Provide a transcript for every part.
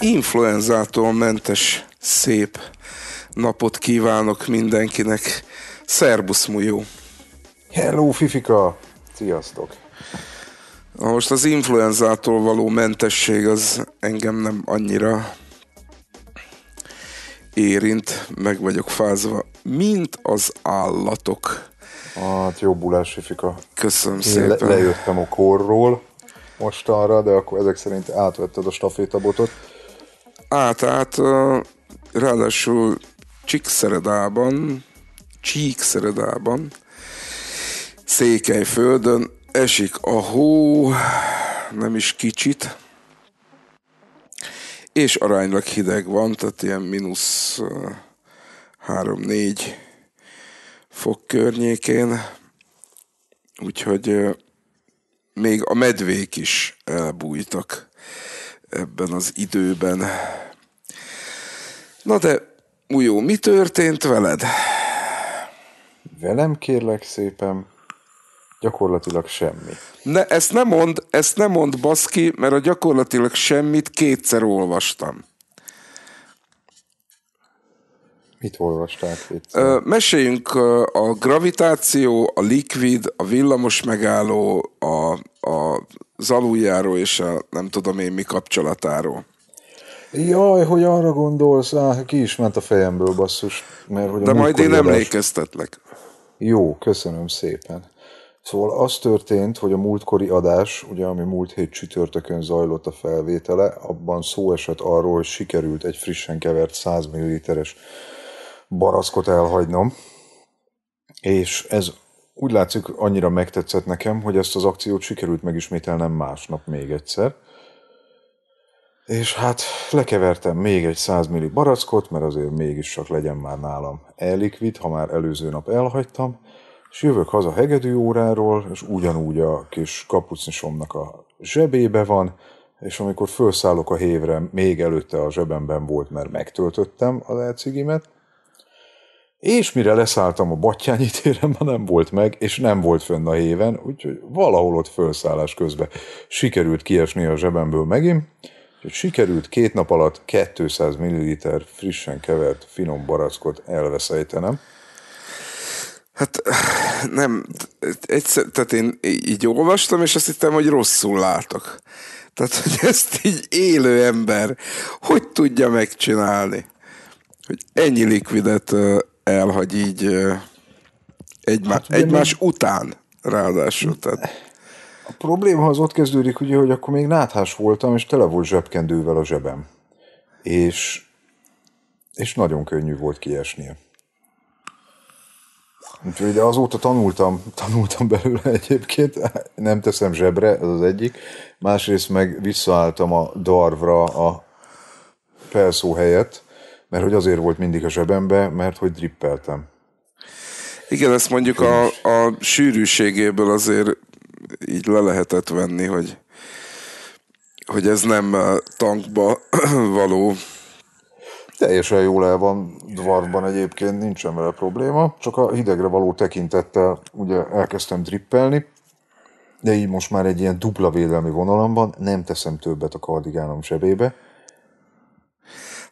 Influenzától mentes szép napot kívánok mindenkinek. Szerbusz, Mujó! Hello, Fifika! Sziasztok! Na most az influenzától való mentesség az engem nem annyira érint, meg vagyok fázva, mint az állatok. Hát jobbulási fika. Köszönöm Én szépen. Le- lejöttem a korról mostanra, de akkor ezek szerint átvetted a stafétabotot. Át, át, ráadásul Csíkszeredában, Csíkszeredában, Székelyföldön esik a hó, nem is kicsit, és aránylag hideg van, tehát ilyen mínusz 3-4 eh, fok környékén, úgyhogy eh, még a medvék is elbújtak ebben az időben. Na de, Ujó, mi történt veled? Velem kérlek szépen, Gyakorlatilag semmi. Ne, ezt nem mond, ezt nem mond baszki, mert a gyakorlatilag semmit kétszer olvastam. Mit olvastál kétszer? meséljünk a gravitáció, a likvid, a villamos megálló, a, a aluljáró és a nem tudom én mi kapcsolatáról. Jaj, hogy arra gondolsz, á, ki is ment a fejemből, basszus. Mert, hogy De majd én emlékeztetlek. Jó, köszönöm szépen. Szóval az történt, hogy a múltkori adás, ugye ami múlt hét csütörtökön zajlott a felvétele, abban szó esett arról, hogy sikerült egy frissen kevert 100 ml-es baraszkot elhagynom, és ez úgy látszik annyira megtetszett nekem, hogy ezt az akciót sikerült megismételnem másnap még egyszer. És hát lekevertem még egy 100 milli barackot, mert azért mégis csak legyen már nálam elikvid, ha már előző nap elhagytam, és jövök haza hegedű óráról, és ugyanúgy a kis kapucnisomnak a zsebébe van, és amikor felszállok a hévre, még előtte a zsebemben volt, mert megtöltöttem az elcigimet, és mire leszálltam a Battyányi téren, már nem volt meg, és nem volt fönn a héven, úgyhogy valahol ott felszállás közben sikerült kiesni a zsebemből megint, hogy sikerült két nap alatt 200 ml frissen kevert finom barackot elveszejtenem, Hát nem, egyszer, tehát én így olvastam, és azt hittem, hogy rosszul látok. Tehát, hogy ezt így élő ember hogy tudja megcsinálni? Hogy ennyi likvidet elhagy így egymá, hát egymás még... után ráadásul. Tehát. A probléma az ott kezdődik, ugye, hogy akkor még náthás voltam, és tele volt zsebkendővel a zsebem. És, és nagyon könnyű volt kiesnie. Úgyhogy de azóta tanultam, tanultam belőle egyébként, nem teszem zsebre, ez az egyik. Másrészt meg visszaálltam a darvra a felszó helyett, mert hogy azért volt mindig a zsebembe, mert hogy drippeltem. Igen, ezt mondjuk a, a sűrűségéből azért így le lehetett venni, hogy, hogy ez nem tankba való Teljesen jól el van dvarban egyébként, nincsen vele probléma, csak a hidegre való tekintettel ugye elkezdtem drippelni, de így most már egy ilyen dupla védelmi vonalamban nem teszem többet a kardigánom sebébe.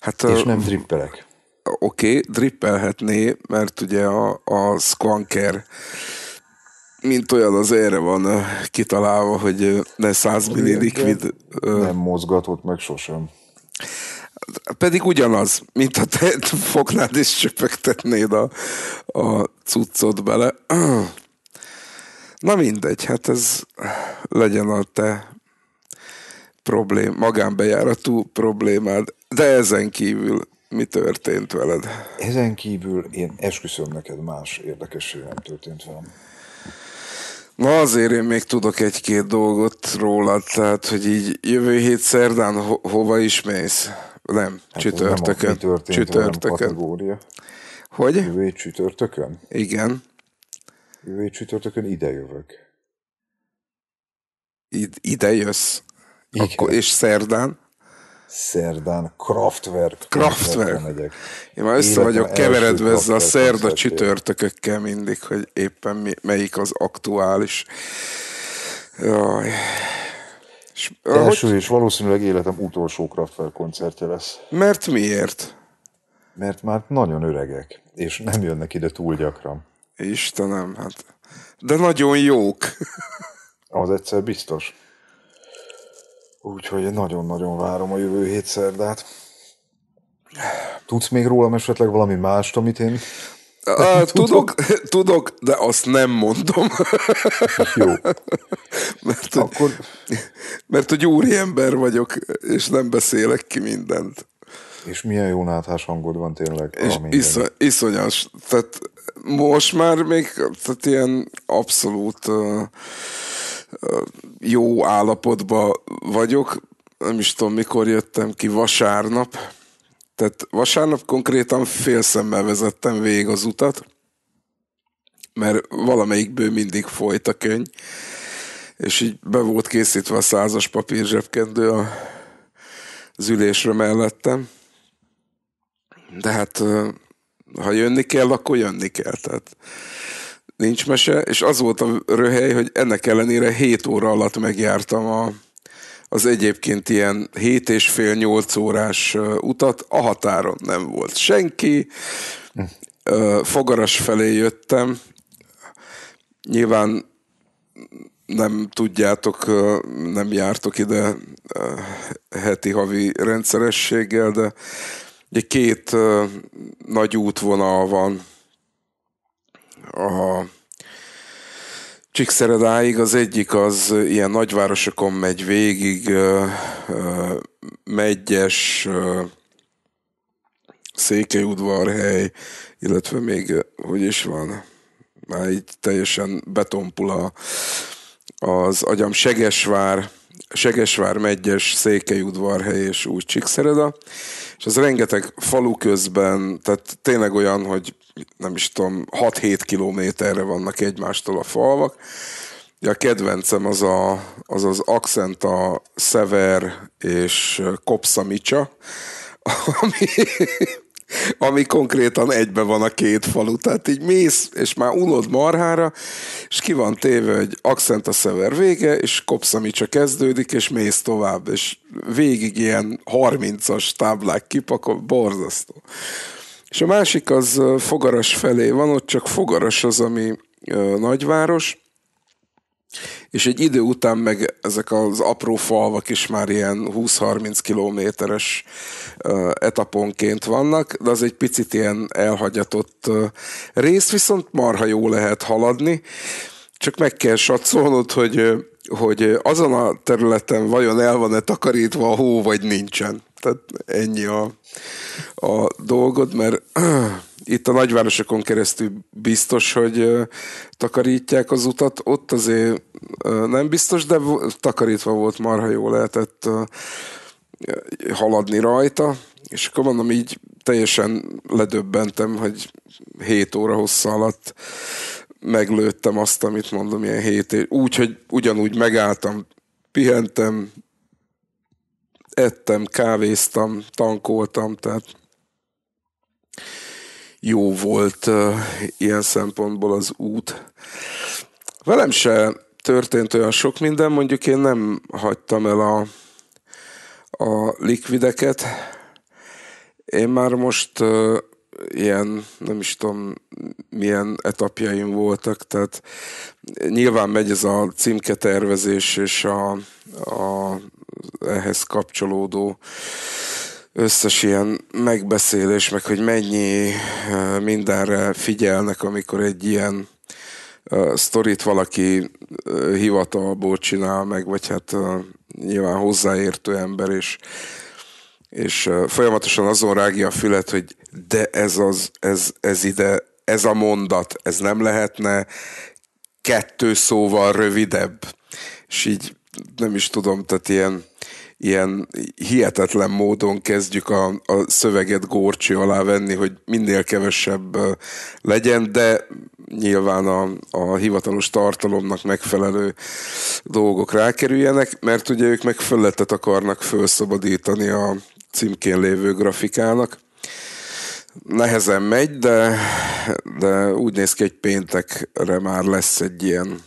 hát, és nem drippelek. Oké, okay, drippelhetné, mert ugye a, a squanker mint olyan az erre van kitalálva, hogy ne 100 milli likvid... Nem mozgatott meg sosem pedig ugyanaz, mint ha te fognád és csöpögtetnéd a, a cuccot bele. Na mindegy, hát ez legyen a te problém, magánbejáratú problémád, de ezen kívül mi történt veled? Ezen kívül én esküszöm neked más érdekesség nem történt velem. Na azért én még tudok egy-két dolgot rólad, tehát hogy így jövő hét szerdán ho- hova is mész? Nem, hát csütörtökön. Nem a, csütörtökön. kategória. Hogy? Jövő csütörtökön? Igen. Jövő csütörtökön ide jövök. Id- ide jössz? Akkor, és szerdán? Szerdán Kraftwerk. Kraftwerk. Megyek. Én már össze Életem vagyok keveredve ezzel a szerda csütörtökökkel mindig, hogy éppen mi, melyik az aktuális. Jaj. És, Első hogy... és valószínűleg életem utolsó Kraftwerk koncertje lesz. Mert miért? Mert már nagyon öregek, és nem jönnek ide túl gyakran. Istenem, hát... De nagyon jók. Az egyszer biztos. Úgyhogy nagyon-nagyon várom a jövő hét szerdát. Tudsz még rólam esetleg valami mást, amit én a, tudok, tudok, de azt nem mondom. Hát jó. mert, hogy, Akkor... mert hogy úri ember vagyok, és nem beszélek ki mindent. És milyen jó náthás hangod van tényleg. És iszony, iszonyas. Tehát most már még tehát ilyen abszolút uh, jó állapotban vagyok. Nem is tudom, mikor jöttem ki, vasárnap tehát vasárnap konkrétan félszemmel vezettem végig az utat, mert valamelyikből mindig folyt a könyv, és így be volt készítve a százas papír zsebkendő a, az ülésre mellettem. De hát ha jönni kell, akkor jönni kell. Tehát nincs mese, és az volt a röhely, hogy ennek ellenére 7 óra alatt megjártam a az egyébként ilyen 7 és fél 8 órás utat, a határon nem volt senki, fogaras felé jöttem, nyilván nem tudjátok, nem jártok ide heti havi rendszerességgel, de két nagy útvonal van a Csíkszeredáig az egyik az ilyen nagyvárosokon megy végig, megyes, Székelyudvarhely, illetve még, hogy is van, már így teljesen betompul az agyam Segesvár, Segesvár megyes, Székelyudvarhely és úgy Csíkszereda, és az rengeteg falu közben, tehát tényleg olyan, hogy nem is tudom, 6-7 kilométerre vannak egymástól a falvak. Ja, a kedvencem az a, az, az Accenta Sever és Kopsa Micsa, ami, ami konkrétan egybe van a két falu. Tehát így mész, és már unod marhára, és ki van téve, hogy accenta a szever vége, és kopszamicsa kezdődik, és mész tovább, és végig ilyen 30-as táblák kipakol, borzasztó. És a másik az Fogaras felé van, ott csak Fogaras az, ami nagyváros, és egy idő után meg ezek az apró falvak is már ilyen 20-30 kilométeres etaponként vannak, de az egy picit ilyen elhagyatott rész, viszont marha jó lehet haladni, csak meg kell satszolnod, hogy, hogy azon a területen vajon el van-e takarítva a hó, vagy nincsen tehát ennyi a, a dolgod, mert itt a nagyvárosokon keresztül biztos, hogy takarítják az utat, ott azért nem biztos, de takarítva volt marha jó lehetett haladni rajta, és akkor mondom, így teljesen ledöbbentem, hogy 7 óra hossza alatt meglőttem azt, amit mondom, ilyen 7 év. Úgy, hogy ugyanúgy megálltam, pihentem, ettem, kávéztam, tankoltam, tehát jó volt uh, ilyen szempontból az út. Velem se történt olyan sok minden, mondjuk én nem hagytam el a, a likvideket. Én már most uh, ilyen, nem is tudom, milyen etapjaim voltak, tehát nyilván megy ez a címke tervezés és a, a ehhez kapcsolódó összes ilyen megbeszélés, meg hogy mennyi eh, mindenre figyelnek, amikor egy ilyen eh, sztorit valaki eh, hivatalból csinál meg, vagy hát nyilván hozzáértő ember, és, és folyamatosan azon rágja a fület, hogy de ez, az, ez, ez ide, ez a mondat, ez nem lehetne kettő szóval rövidebb. És így nem is tudom, tehát ilyen, ilyen hihetetlen módon kezdjük a, a szöveget górcsi alá venni, hogy minél kevesebb legyen, de nyilván a, a hivatalos tartalomnak megfelelő dolgok rákerüljenek, mert ugye ők meg fölletet akarnak felszabadítani a címkén lévő grafikának. Nehezen megy, de, de úgy néz ki, hogy péntekre már lesz egy ilyen,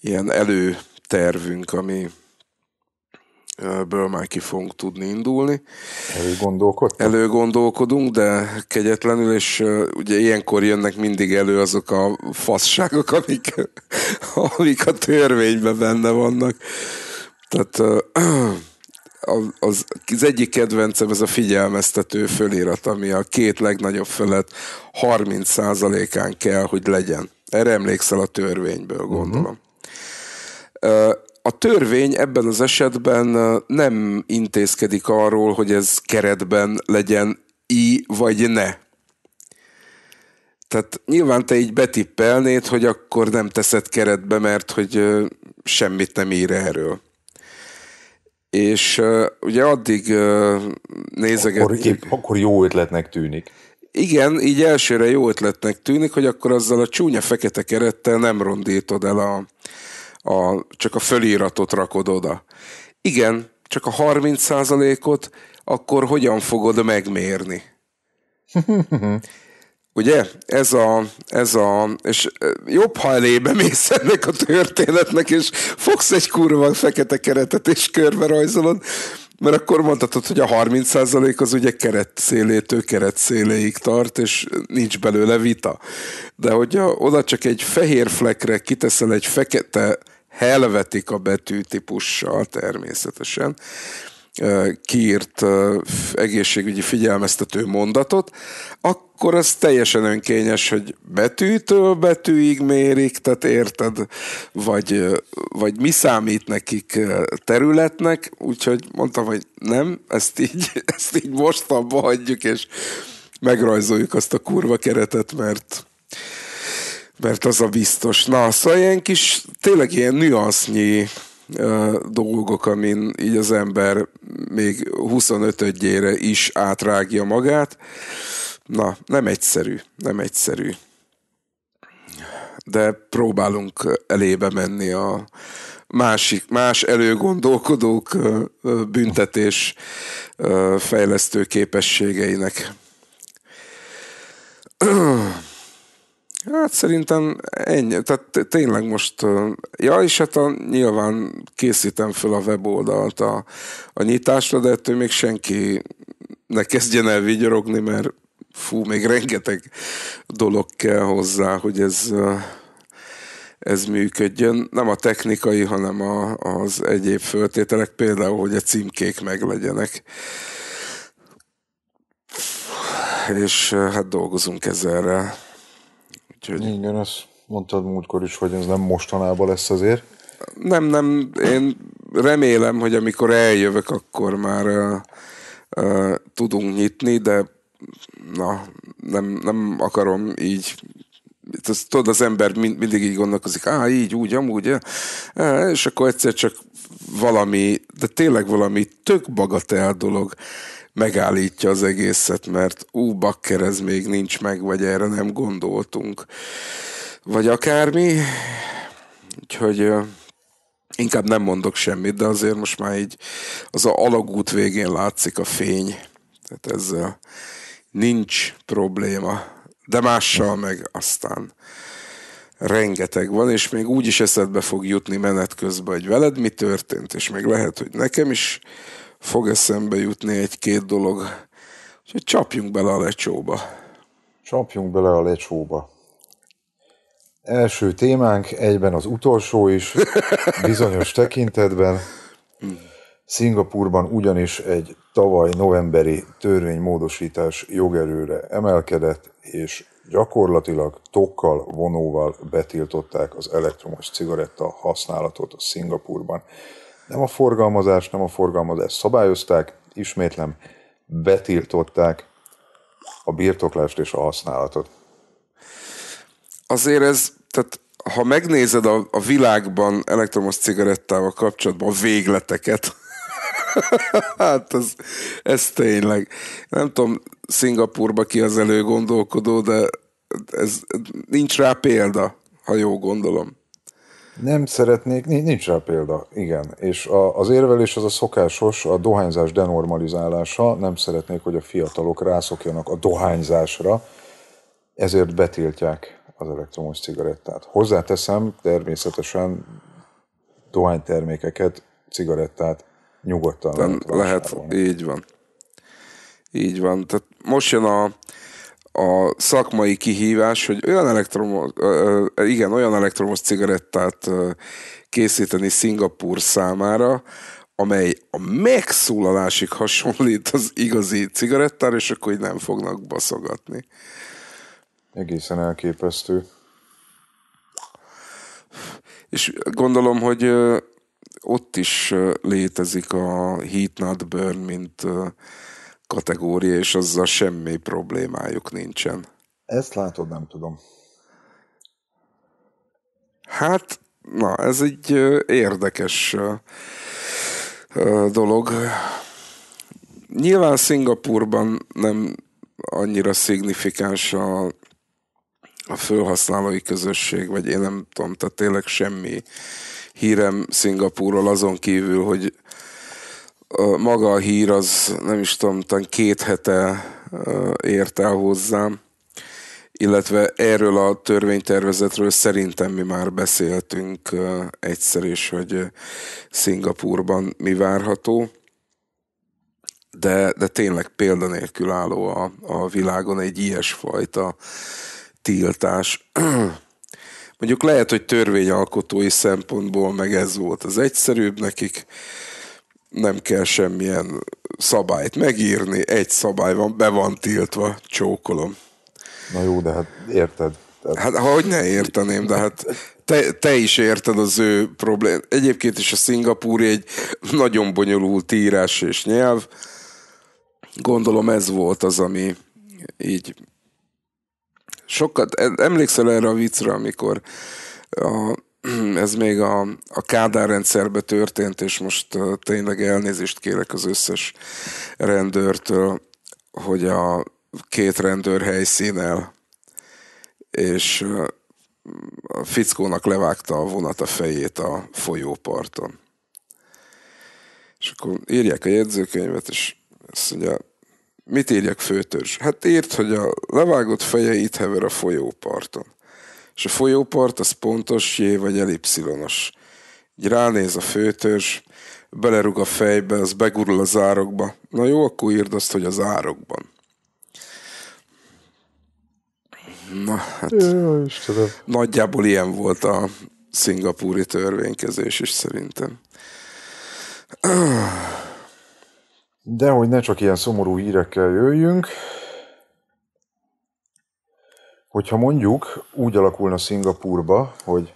ilyen elő tervünk, ami ből már ki fogunk tudni indulni. Előgondolkodtunk? Előgondolkodunk, de kegyetlenül, és ugye ilyenkor jönnek mindig elő azok a fasságok, amik, amik a törvényben benne vannak. Tehát az, az egyik kedvencem ez a figyelmeztető fölirat, ami a két legnagyobb felett 30%-án kell, hogy legyen. Erre emlékszel a törvényből, mhm. gondolom. Uh-huh. A törvény ebben az esetben nem intézkedik arról, hogy ez keretben legyen i vagy ne. Tehát nyilván te így betippelnéd, hogy akkor nem teszed keretbe, mert hogy semmit nem ír erről. És uh, ugye addig uh, nézeget... Akkor, épp, akkor jó ötletnek tűnik. Igen, így elsőre jó ötletnek tűnik, hogy akkor azzal a csúnya fekete kerettel nem rondítod el a, a, csak a fölíratot rakod oda. Igen, csak a 30%-ot akkor hogyan fogod megmérni? Ugye? Ez a, ez a, és jobb, ha elébe mész ennek a történetnek, és fogsz egy kurva fekete keretet, és körbe rajzolod, mert akkor mondhatod, hogy a 30% az ugye keret szélétől keret széléig tart, és nincs belőle vita. De hogyha oda csak egy fehér flekre kiteszel egy fekete helvetika betű típussal természetesen, eh, kiírt eh, egészségügyi figyelmeztető mondatot, akkor akkor az teljesen önkényes, hogy betűtől betűig mérik, tehát érted, vagy, vagy mi számít nekik területnek, úgyhogy mondtam, hogy nem, ezt így, ezt így most abba hagyjuk, és megrajzoljuk azt a kurva keretet, mert mert az a biztos. Na, szóval ilyen kis, tényleg ilyen nüansznyi dolgok, amin így az ember még 25 ére is átrágja magát. Na, nem egyszerű, nem egyszerű. De próbálunk elébe menni a másik, más előgondolkodók büntetés fejlesztő képességeinek. Hát szerintem ennyi. Tehát tényleg most, ja, és hát a, nyilván készítem fel a weboldalt a, a nyitásra, de ettől még senki ne kezdjen el vigyorogni, mert fú, még rengeteg dolog kell hozzá, hogy ez, ez működjön. Nem a technikai, hanem a, az egyéb föltételek, például, hogy a címkék legyenek, És hát dolgozunk ezzelre. Úgyhogy... Igen, azt mondtad múltkor is, hogy ez nem mostanában lesz azért. Nem, nem, én remélem, hogy amikor eljövök, akkor már uh, uh, tudunk nyitni, de na, nem, nem akarom így tudod, az ember mindig így gondolkozik, á, így, úgy, amúgy, és akkor egyszer csak valami, de tényleg valami tök bagatel dolog megállítja az egészet, mert ú, bakker, ez még nincs meg, vagy erre nem gondoltunk, vagy akármi. Úgyhogy inkább nem mondok semmit, de azért most már így az a alagút végén látszik a fény. Tehát ezzel nincs probléma, de mással meg aztán rengeteg van, és még úgy is eszedbe fog jutni menet közben, hogy veled mi történt, és még lehet, hogy nekem is fog eszembe jutni egy-két dolog. Úgyhogy csapjunk bele a lecsóba. Csapjunk bele a lecsóba. Első témánk, egyben az utolsó is, bizonyos tekintetben. Hmm. Szingapurban ugyanis egy tavaly novemberi törvénymódosítás jogerőre emelkedett, és gyakorlatilag tokkal, vonóval betiltották az elektromos cigaretta használatot a Szingapurban. Nem a forgalmazás, nem a forgalmazás, szabályozták, ismétlem, betiltották a birtoklást és a használatot. Azért ez, tehát ha megnézed a, a világban elektromos cigarettával kapcsolatban a végleteket, hát ez, ez tényleg. Nem tudom Szingapurba ki az előgondolkodó, de ez, nincs rá példa, ha jól gondolom. Nem szeretnék, nincs rá példa, igen. És a, az érvelés az a szokásos, a dohányzás denormalizálása. Nem szeretnék, hogy a fiatalok rászokjanak a dohányzásra, ezért betiltják az elektromos cigarettát. Hozzáteszem természetesen dohánytermékeket, cigarettát Nyugodtan lehet, lehet Így van. Így van. Tehát most jön a, a szakmai kihívás, hogy olyan elektromos, igen, olyan elektromos cigarettát készíteni Szingapúr számára, amely a megszólalásig hasonlít az igazi cigarettára, és akkor így nem fognak baszogatni. Egészen elképesztő. És gondolom, hogy ott is létezik a heat not burn, mint kategória, és azzal semmi problémájuk nincsen. Ezt látod, nem tudom. Hát, na, ez egy érdekes dolog. Nyilván Szingapurban nem annyira szignifikáns a, a felhasználói közösség, vagy én nem tudom, tehát tényleg semmi hírem Szingapúrról azon kívül, hogy a maga a hír az nem is tudom, talán két hete ért el hozzám, illetve erről a törvénytervezetről szerintem mi már beszéltünk egyszer is, hogy Szingapúrban mi várható, de, de tényleg példanélkül álló a, a világon egy ilyesfajta tiltás. Mondjuk lehet, hogy törvényalkotói szempontból meg ez volt az egyszerűbb nekik, nem kell semmilyen szabályt megírni, egy szabály van, be van tiltva, csókolom. Na jó, de hát érted. Tehát... Hát hogy ne érteném, de hát te, te is érted az ő problémát. Egyébként is a szingapúri egy nagyon bonyolult írás és nyelv. Gondolom ez volt az, ami így sokat, emlékszel erre a viccre, amikor a, ez még a, a Kádár rendszerbe történt, és most tényleg elnézést kérek az összes rendőrtől, hogy a két rendőr helyszínel, és a fickónak levágta a vonat a fejét a folyóparton. És akkor írják a jegyzőkönyvet, és azt mondja, Mit írjak főtörzs? Hát írt, hogy a levágott feje itt hever a folyóparton. És a folyópart az pontos J vagy elipszilonos. Így ránéz a főtörzs, belerug a fejbe, az begurul az árokba. Na jó, akkor írd azt, hogy az árokban. Na, hát Jó, nagyjából ilyen volt a szingapúri törvénykezés is szerintem. De hogy ne csak ilyen szomorú hírekkel jöjjünk, hogyha mondjuk úgy alakulna Szingapurba, hogy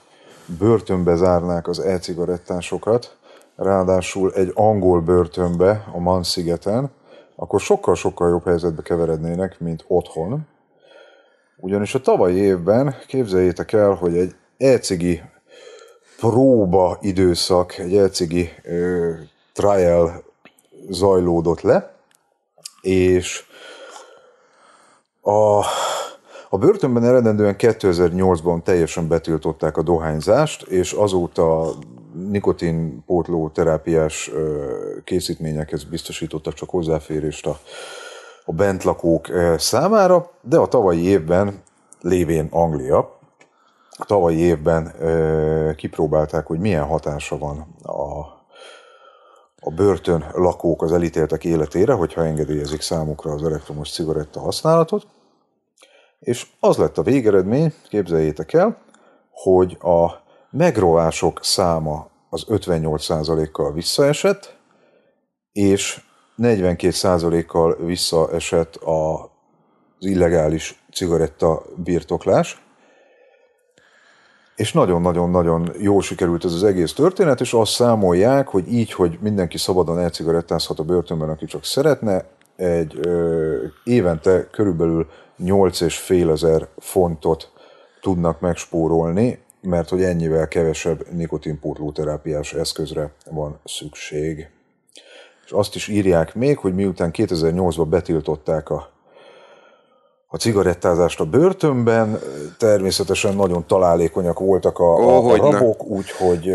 börtönbe zárnák az e-cigarettásokat, ráadásul egy angol börtönbe a Manszigeten, akkor sokkal-sokkal jobb helyzetbe keverednének, mint otthon. Ugyanis a tavalyi évben képzeljétek el, hogy egy elcigi próba időszak, egy elcigi ö, trial zajlódott le, és a, a börtönben eredendően 2008-ban teljesen betiltották a dohányzást, és azóta nikotinpótló terápiás készítményekhez biztosítottak csak hozzáférést a, a bentlakók számára, de a tavalyi évben, lévén Anglia, a tavalyi évben kipróbálták, hogy milyen hatása van a a börtön lakók, az elítéltek életére, hogyha engedélyezik számukra az elektromos cigaretta használatot. És az lett a végeredmény, képzeljétek el, hogy a megrovások száma az 58%-kal visszaesett, és 42%-kal visszaesett az illegális cigaretta birtoklás, és nagyon-nagyon-nagyon jól sikerült ez az egész történet, és azt számolják, hogy így, hogy mindenki szabadon elcigarettázhat a börtönben, aki csak szeretne, egy ö, évente körülbelül 8,5 ezer fontot tudnak megspórolni, mert hogy ennyivel kevesebb nikotinpótlóterápiás eszközre van szükség. És azt is írják még, hogy miután 2008-ban betiltották a a cigarettázást a börtönben, természetesen nagyon találékonyak voltak a, oh, a, rabok, úgyhogy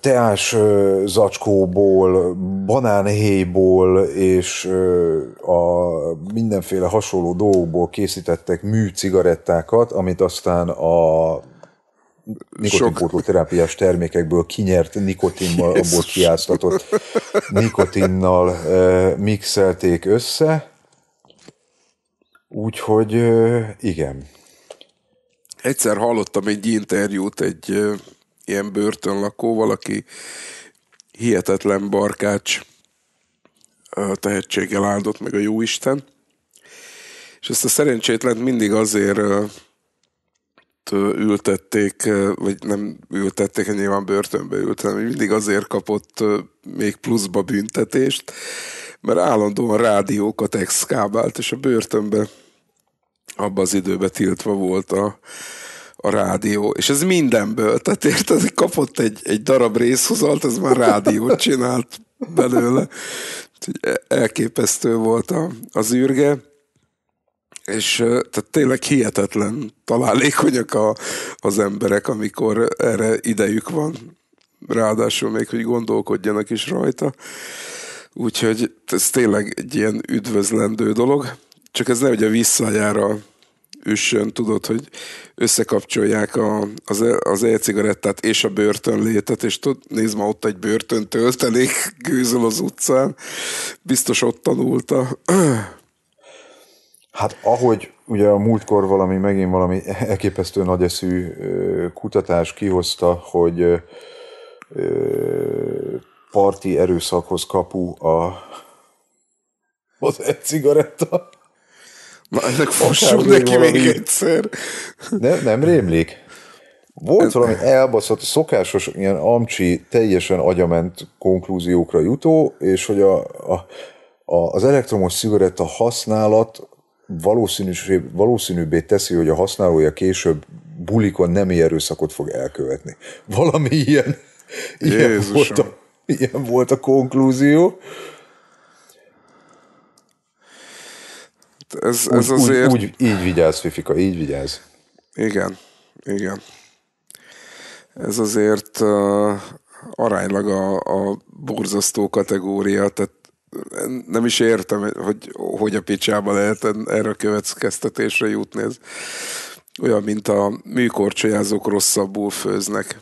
teás zacskóból, banánhéjból és a mindenféle hasonló dolgokból készítettek műcigarettákat, amit aztán a nikotinpótló terápiás termékekből kinyert nikotinnal, abból kiáztatott nikotinnal mixelték össze, Úgyhogy igen. Egyszer hallottam egy interjút egy ilyen börtönlakóval, aki hihetetlen barkács tehetséggel áldott meg a jóisten. És ezt a szerencsétlen mindig azért ültették, vagy nem ültették, hát nyilván börtönbe ültem, mindig azért kapott még pluszba büntetést, mert állandóan rádiókat exkábált, és a börtönbe abban az időben tiltva volt a, a rádió, és ez mindenből, tehát érted, kapott egy, egy darab részhozalt, ez már rádiót csinált belőle. E, elképesztő volt a, az űrge, és tehát tényleg hihetetlen találékonyak a, az emberek, amikor erre idejük van, ráadásul még, hogy gondolkodjanak is rajta. Úgyhogy ez tényleg egy ilyen üdvözlendő dolog csak ez nehogy a visszajára üssön, tudod, hogy összekapcsolják a, az, e, az e-cigarettát és a börtönlétet, és tud, nézd ma ott egy börtön töltelék gőzöl az utcán, biztos ott tanulta. Hát ahogy ugye a múltkor valami, megint valami elképesztő nagyeszű kutatás kihozta, hogy parti erőszakhoz kapu a, az egy cigaretta ennek fussunk neki valami... még egyszer. Nem, nem rémlik. Volt Ez... valami elbaszott, szokásos, ilyen amcsi, teljesen agyament konklúziókra jutó, és hogy a, a, a, az elektromos cigaretta használat valószínűbbé teszi, hogy a használója később bulikon nem erőszakot fog elkövetni. Valami ilyen, ilyen volt a, ilyen volt a konklúzió. ez, úgy, azért... Úgy, úgy, így vigyázz, Fifika, így vigyázz. Igen, igen. Ez azért uh, aránylag a, a borzasztó kategória, tehát nem is értem, hogy hogy a picsába lehet erre a következtetésre jutni. Ez olyan, mint a műkorcsolyázók rosszabbul főznek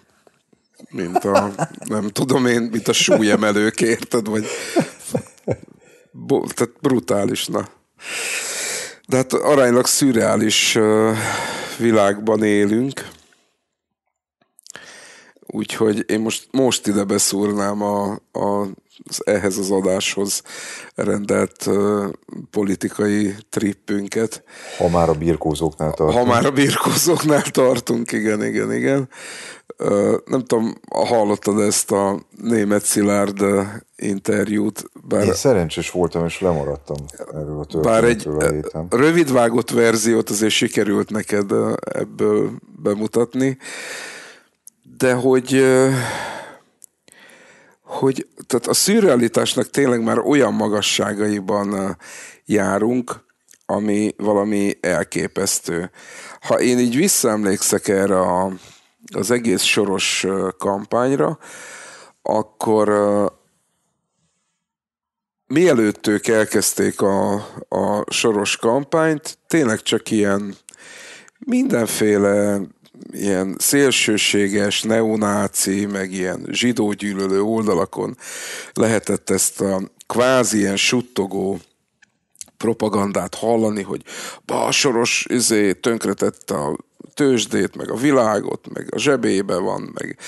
mint a, nem tudom én, mint a súlyemelők, érted? Vagy, bo, tehát brutális, na. De hát aránylag szürreális világban élünk. Úgyhogy én most, most ide beszúrnám a, a, az ehhez az adáshoz rendelt uh, politikai trippünket. Ha már a birkózóknál tartunk. Ha már a birkózóknál tartunk, igen, igen, igen nem tudom, hallottad ezt a német Szilárd interjút. Bár Én szerencsés voltam, és lemaradtam erről a Bár egy a rövidvágott verziót azért sikerült neked ebből bemutatni, de hogy hogy tehát a szürrealitásnak tényleg már olyan magasságaiban járunk, ami valami elképesztő. Ha én így visszaemlékszek erre a az egész soros kampányra, akkor mielőtt ők elkezdték a, a soros kampányt, tényleg csak ilyen mindenféle ilyen szélsőséges, neonáci, meg ilyen zsidógyűlölő oldalakon lehetett ezt a kvázi ilyen suttogó propagandát hallani, hogy soros izé, tönkretette a tőzsdét, meg a világot, meg a zsebébe van, meg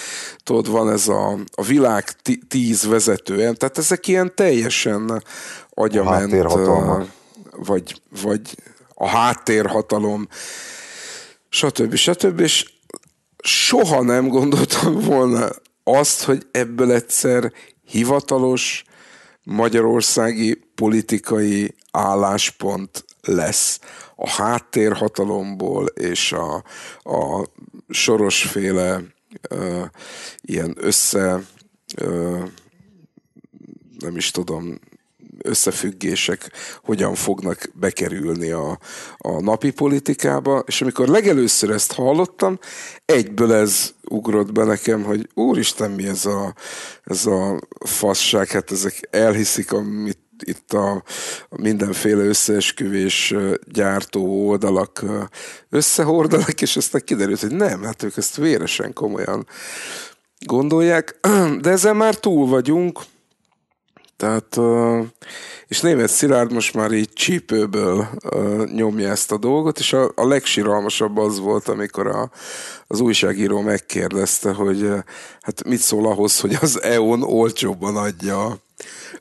tudod, van ez a, a világ tíz vezetően, tehát ezek ilyen teljesen agyament, a vagy, vagy a háttérhatalom, stb. stb. És soha nem gondoltam volna azt, hogy ebből egyszer hivatalos magyarországi politikai álláspont lesz a háttérhatalomból és a, a sorosféle ö, ilyen össze, ö, nem is tudom, összefüggések hogyan fognak bekerülni a, a napi politikába, és amikor legelőször ezt hallottam, egyből ez ugrott be nekem, hogy úristen, mi ez a, ez a fasság, hát ezek elhiszik, amit itt, a mindenféle összeesküvés gyártó oldalak összehordalak, és aztán kiderült, hogy nem, hát ők ezt véresen komolyan gondolják, de ezzel már túl vagyunk, tehát, és német Szilárd most már így csípőből nyomja ezt a dolgot, és a, a legsiralmasabb az volt, amikor a, az újságíró megkérdezte, hogy hát mit szól ahhoz, hogy az EON olcsóbban adja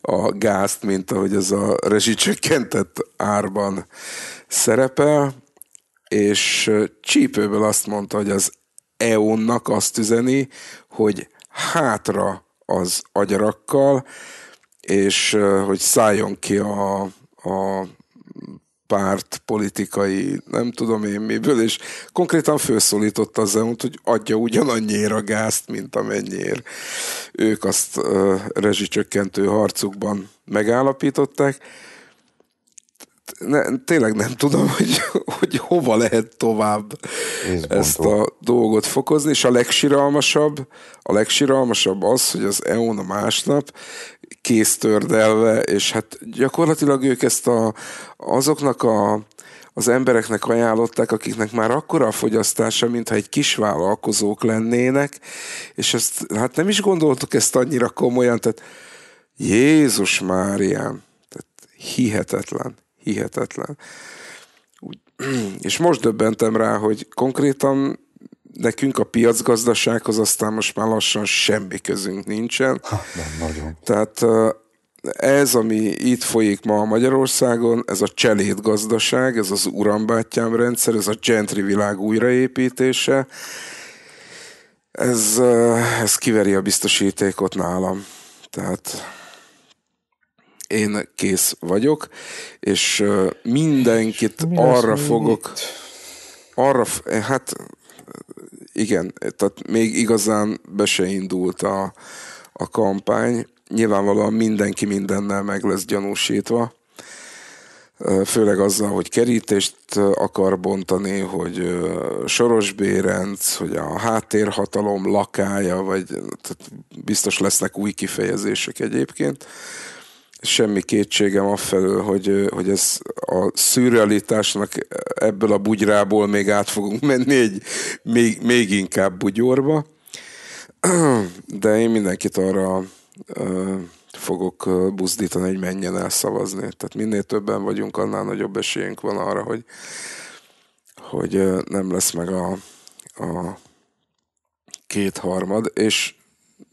a gázt, mint ahogy ez a rezsicsökkentett árban szerepel, és csípőből azt mondta, hogy az EON-nak azt üzeni, hogy hátra az agyarakkal, és hogy szálljon ki a, a párt, politikai, nem tudom én miből, és konkrétan felszólította az eu hogy adja ugyanannyira gázt, mint amennyire ők azt uh, rezsicsökkentő harcukban megállapították. Ne, tényleg nem tudom, hogy, hogy hova lehet tovább Ézbontó. ezt a dolgot fokozni, és a legsiralmasabb, a legsiralmasabb az, hogy az EU-n a másnap kéztördelve, és hát gyakorlatilag ők ezt a, azoknak a, az embereknek ajánlották, akiknek már akkora a fogyasztása, mintha egy kis vállalkozók lennének, és ezt, hát nem is gondoltuk ezt annyira komolyan, tehát Jézus Máriám, tehát hihetetlen, hihetetlen. Úgy, és most döbbentem rá, hogy konkrétan nekünk a piacgazdasághoz aztán most már lassan semmi közünk nincsen. Ha, nem nagyon. Tehát ez, ami itt folyik ma Magyarországon, ez a cselédgazdaság ez az urambátyám rendszer, ez a gentri világ újraépítése, ez, ez kiveri a biztosítékot nálam. Tehát én kész vagyok, és mindenkit Mi arra fogok... Arra, hát igen, tehát még igazán be se indult a, a kampány. Nyilvánvalóan mindenki mindennel meg lesz gyanúsítva, főleg azzal, hogy kerítést akar bontani, hogy Soros Bérenc, hogy a háttérhatalom lakája, vagy tehát biztos lesznek új kifejezések egyébként semmi kétségem afelől, hogy, hogy ez a szürrealitásnak ebből a bugyrából még át fogunk menni egy még, még inkább bugyorba. De én mindenkit arra fogok buzdítani, hogy menjen el szavazni. Tehát minél többen vagyunk, annál nagyobb esélyünk van arra, hogy, hogy nem lesz meg a, a kétharmad, és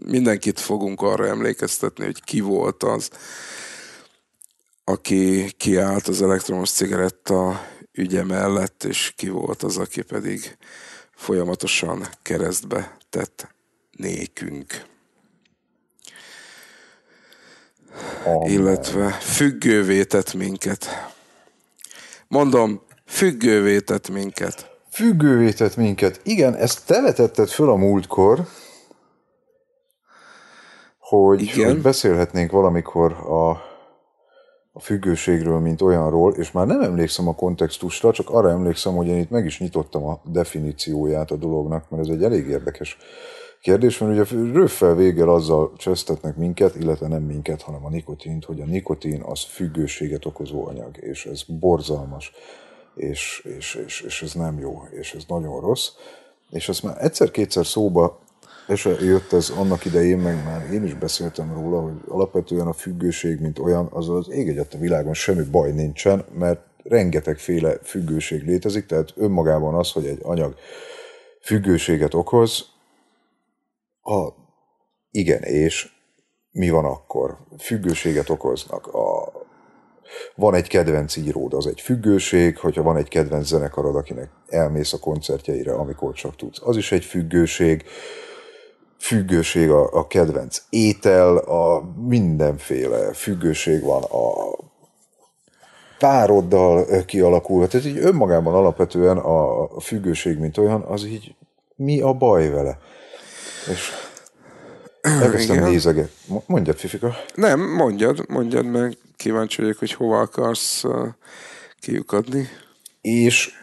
mindenkit fogunk arra emlékeztetni, hogy ki volt az, aki kiállt az elektromos cigaretta ügye mellett, és ki volt az, aki pedig folyamatosan keresztbe tett nékünk. Amen. Illetve függővé tett minket. Mondom, függővé tett minket. Függővé tett minket. Igen, ezt te föl a múltkor, hogy, Igen. hogy beszélhetnénk valamikor a, a függőségről, mint olyanról, és már nem emlékszem a kontextusra, csak arra emlékszem, hogy én itt meg is nyitottam a definícióját a dolognak, mert ez egy elég érdekes kérdés, mert ugye röffel végel azzal csöztetnek minket, illetve nem minket, hanem a nikotint, hogy a nikotin az függőséget okozó anyag, és ez borzalmas, és, és, és, és ez nem jó, és ez nagyon rossz. És azt már egyszer-kétszer szóba és jött ez annak idején, meg már én is beszéltem róla, hogy alapvetően a függőség, mint olyan, az az ég egyet a világon semmi baj nincsen, mert rengetegféle függőség létezik, tehát önmagában az, hogy egy anyag függőséget okoz, a igen, és mi van akkor? Függőséget okoznak a van egy kedvenc íród, az egy függőség, hogyha van egy kedvenc zenekarod, akinek elmész a koncertjeire, amikor csak tudsz, az is egy függőség. Uh, függőség a, a kedvenc étel, a mindenféle függőség van a pároddal kialakulva. Tehát így önmagában alapvetően a függőség, mint olyan, az így mi a baj vele? És elkezdtem nézeget. Mondjad, Fifika. Nem, mondjad, mondjad, mert kíváncsi vagyok, hogy hova akarsz uh, kiukadni. És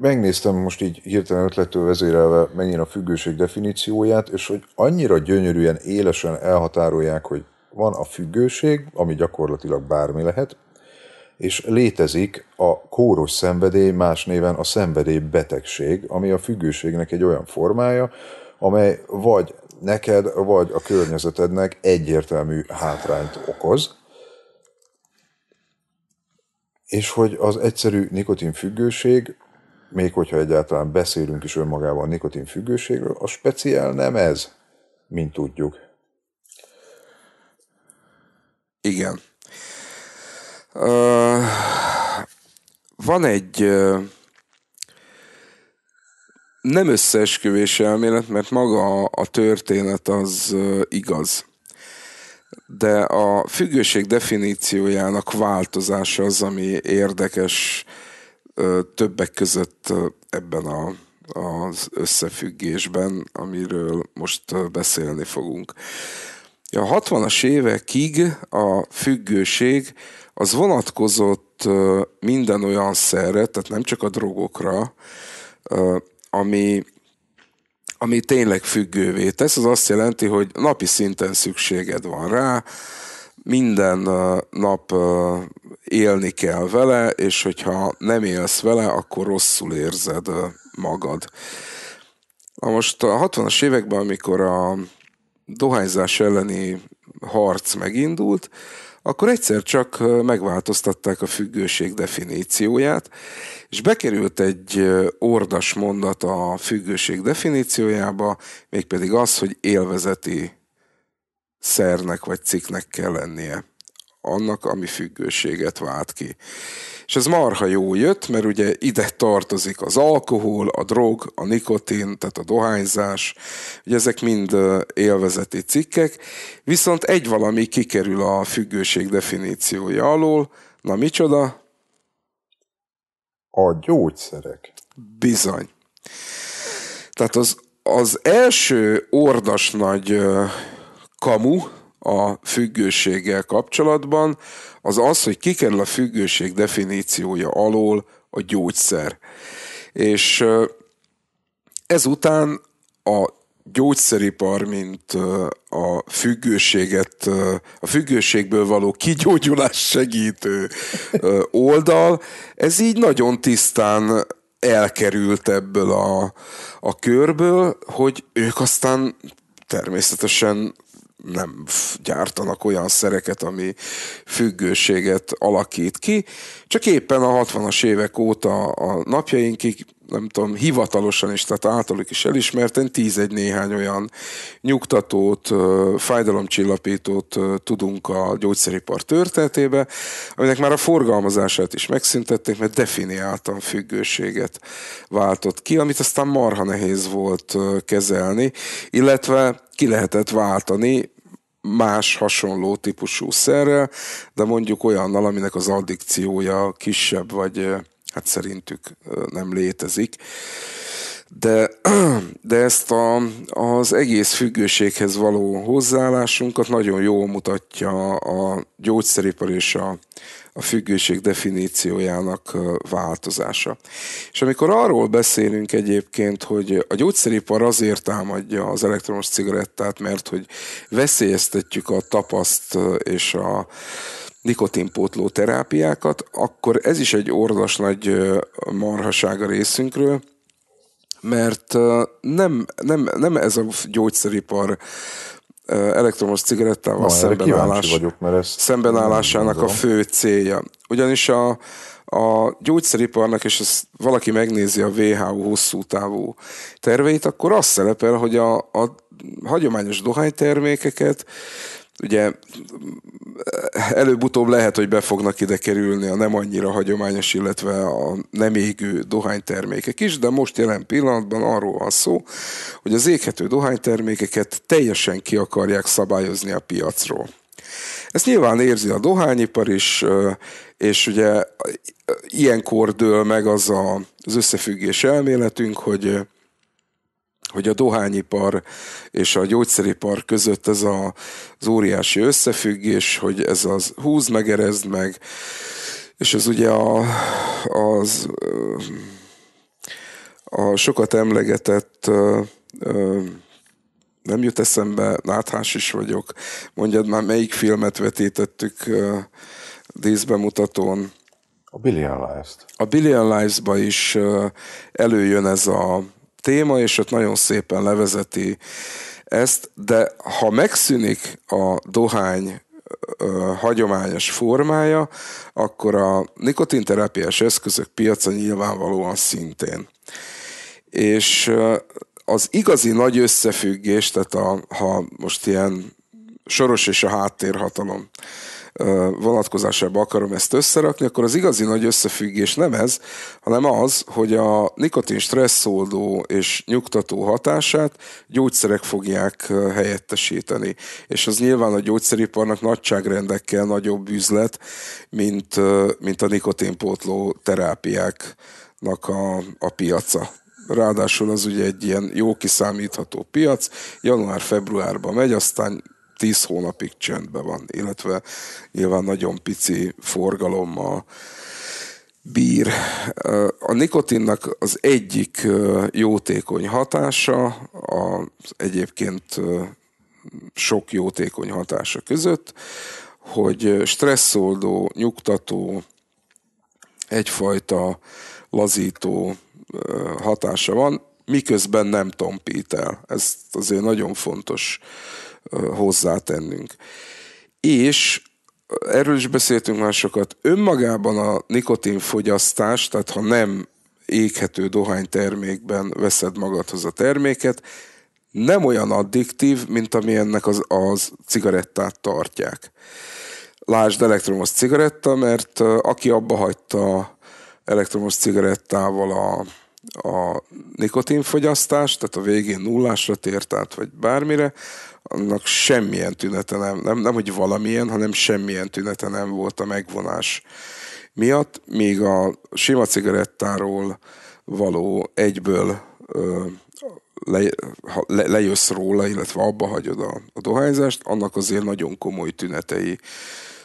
megnéztem most így hirtelen ötlettől vezérelve mennyire a függőség definícióját, és hogy annyira gyönyörűen, élesen elhatárolják, hogy van a függőség, ami gyakorlatilag bármi lehet, és létezik a kóros szenvedély, más néven a szenvedély betegség, ami a függőségnek egy olyan formája, amely vagy neked, vagy a környezetednek egyértelmű hátrányt okoz, és hogy az egyszerű nikotinfüggőség még hogyha egyáltalán beszélünk is önmagában a függőségről, a speciál nem ez, mint tudjuk. Igen. Uh, van egy uh, nem összeesküvés elmélet, mert maga a, a történet az uh, igaz. De a függőség definíciójának változása az, ami érdekes uh, többek között ebben a, az összefüggésben, amiről most beszélni fogunk. A 60-as évekig a függőség az vonatkozott minden olyan szerre, tehát nem csak a drogokra, ami, ami tényleg függővé tesz. Az azt jelenti, hogy napi szinten szükséged van rá, minden nap élni kell vele, és hogyha nem élsz vele, akkor rosszul érzed magad. Na most a 60-as években, amikor a dohányzás elleni harc megindult, akkor egyszer csak megváltoztatták a függőség definícióját, és bekerült egy ordas mondat a függőség definíciójába, mégpedig az, hogy élvezeti szernek vagy cikknek kell lennie annak, ami függőséget vált ki. És ez marha jó jött, mert ugye ide tartozik az alkohol, a drog, a nikotin, tehát a dohányzás, ugye ezek mind élvezeti cikkek, viszont egy valami kikerül a függőség definíciója alól, na micsoda? A gyógyszerek. Bizony. Tehát az, az első ordas nagy kamu, a függőséggel kapcsolatban, az az, hogy kikerül a függőség definíciója alól a gyógyszer. És ezután a gyógyszeripar, mint a függőséget, a függőségből való kigyógyulás segítő oldal, ez így nagyon tisztán elkerült ebből a, a körből, hogy ők aztán természetesen nem gyártanak olyan szereket, ami függőséget alakít ki. Csak éppen a 60-as évek óta a napjainkig, nem tudom, hivatalosan is, tehát általuk is elismerten tízegy néhány olyan nyugtatót, fájdalomcsillapítót tudunk a gyógyszeripar történetébe, aminek már a forgalmazását is megszüntették, mert definiáltan függőséget váltott ki, amit aztán marha nehéz volt kezelni, illetve ki lehetett váltani más hasonló típusú szerrel, de mondjuk olyannal, aminek az addikciója kisebb, vagy eh, hát szerintük eh, nem létezik de, de ezt a, az egész függőséghez való hozzáállásunkat nagyon jól mutatja a gyógyszeripar és a, a függőség definíciójának változása. És amikor arról beszélünk egyébként, hogy a gyógyszeripar azért támadja az elektromos cigarettát, mert hogy veszélyeztetjük a tapaszt és a nikotinpótló terápiákat, akkor ez is egy ordas nagy marhaság a részünkről, mert nem, nem, nem ez a gyógyszeripar elektromos cigarettával Na, szembenállás, vagyok, mert ez szembenállásának a fő célja. Ugyanis a, a gyógyszeriparnak, és ezt valaki megnézi a WHO hosszú távú terveit, akkor azt szerepel, hogy a, a hagyományos dohánytermékeket ugye előbb-utóbb lehet, hogy be fognak ide kerülni a nem annyira hagyományos, illetve a nem égő dohánytermékek is, de most jelen pillanatban arról van szó, hogy az éghető dohánytermékeket teljesen ki akarják szabályozni a piacról. Ezt nyilván érzi a dohányipar is, és ugye ilyenkor dől meg az a, az összefüggés elméletünk, hogy hogy a dohányipar és a gyógyszeripar között ez a, az óriási összefüggés, hogy ez az húz megerezd meg, és ez ugye a, az a sokat emlegetett nem jut eszembe, náthás is vagyok. Mondjad már, melyik filmet vetítettük díszbemutatón? A Billion Lives-t. A Billion Lives-ba is előjön ez a téma, és ott nagyon szépen levezeti ezt, de ha megszűnik a dohány ö, hagyományos formája, akkor a nikotinterápiás eszközök piaca nyilvánvalóan szintén. És ö, az igazi nagy összefüggés, tehát a, ha most ilyen soros és a háttérhatalom, vonatkozásába akarom ezt összerakni, akkor az igazi nagy összefüggés nem ez, hanem az, hogy a nikotin stresszoldó és nyugtató hatását gyógyszerek fogják helyettesíteni. És az nyilván a gyógyszeriparnak nagyságrendekkel nagyobb üzlet, mint, mint a nikotinpótló terápiáknak a, a piaca. Ráadásul az ugye egy ilyen jó kiszámítható piac, január-februárban megy, aztán tíz hónapig csöndben van, illetve nyilván nagyon pici forgalommal bír. A nikotinnak az egyik jótékony hatása, az egyébként sok jótékony hatása között, hogy stresszoldó, nyugtató, egyfajta lazító hatása van, miközben nem tompít el. Ez azért nagyon fontos hozzátennünk. És erről is beszéltünk már sokat, önmagában a nikotinfogyasztás, tehát ha nem éghető dohánytermékben veszed magadhoz a terméket, nem olyan addiktív, mint ami ennek az, az cigarettát tartják. Lásd elektromos cigaretta, mert aki abba hagyta elektromos cigarettával a a nikotinfogyasztás, tehát a végén nullásra tért át, vagy bármire, annak semmilyen tünete nem, nem, nem hogy valamilyen, hanem semmilyen tünete nem volt a megvonás miatt, míg a sima cigarettáról való egyből ö, le, ha le, lejössz róla, illetve abba hagyod a, a dohányzást, annak azért nagyon komoly tünetei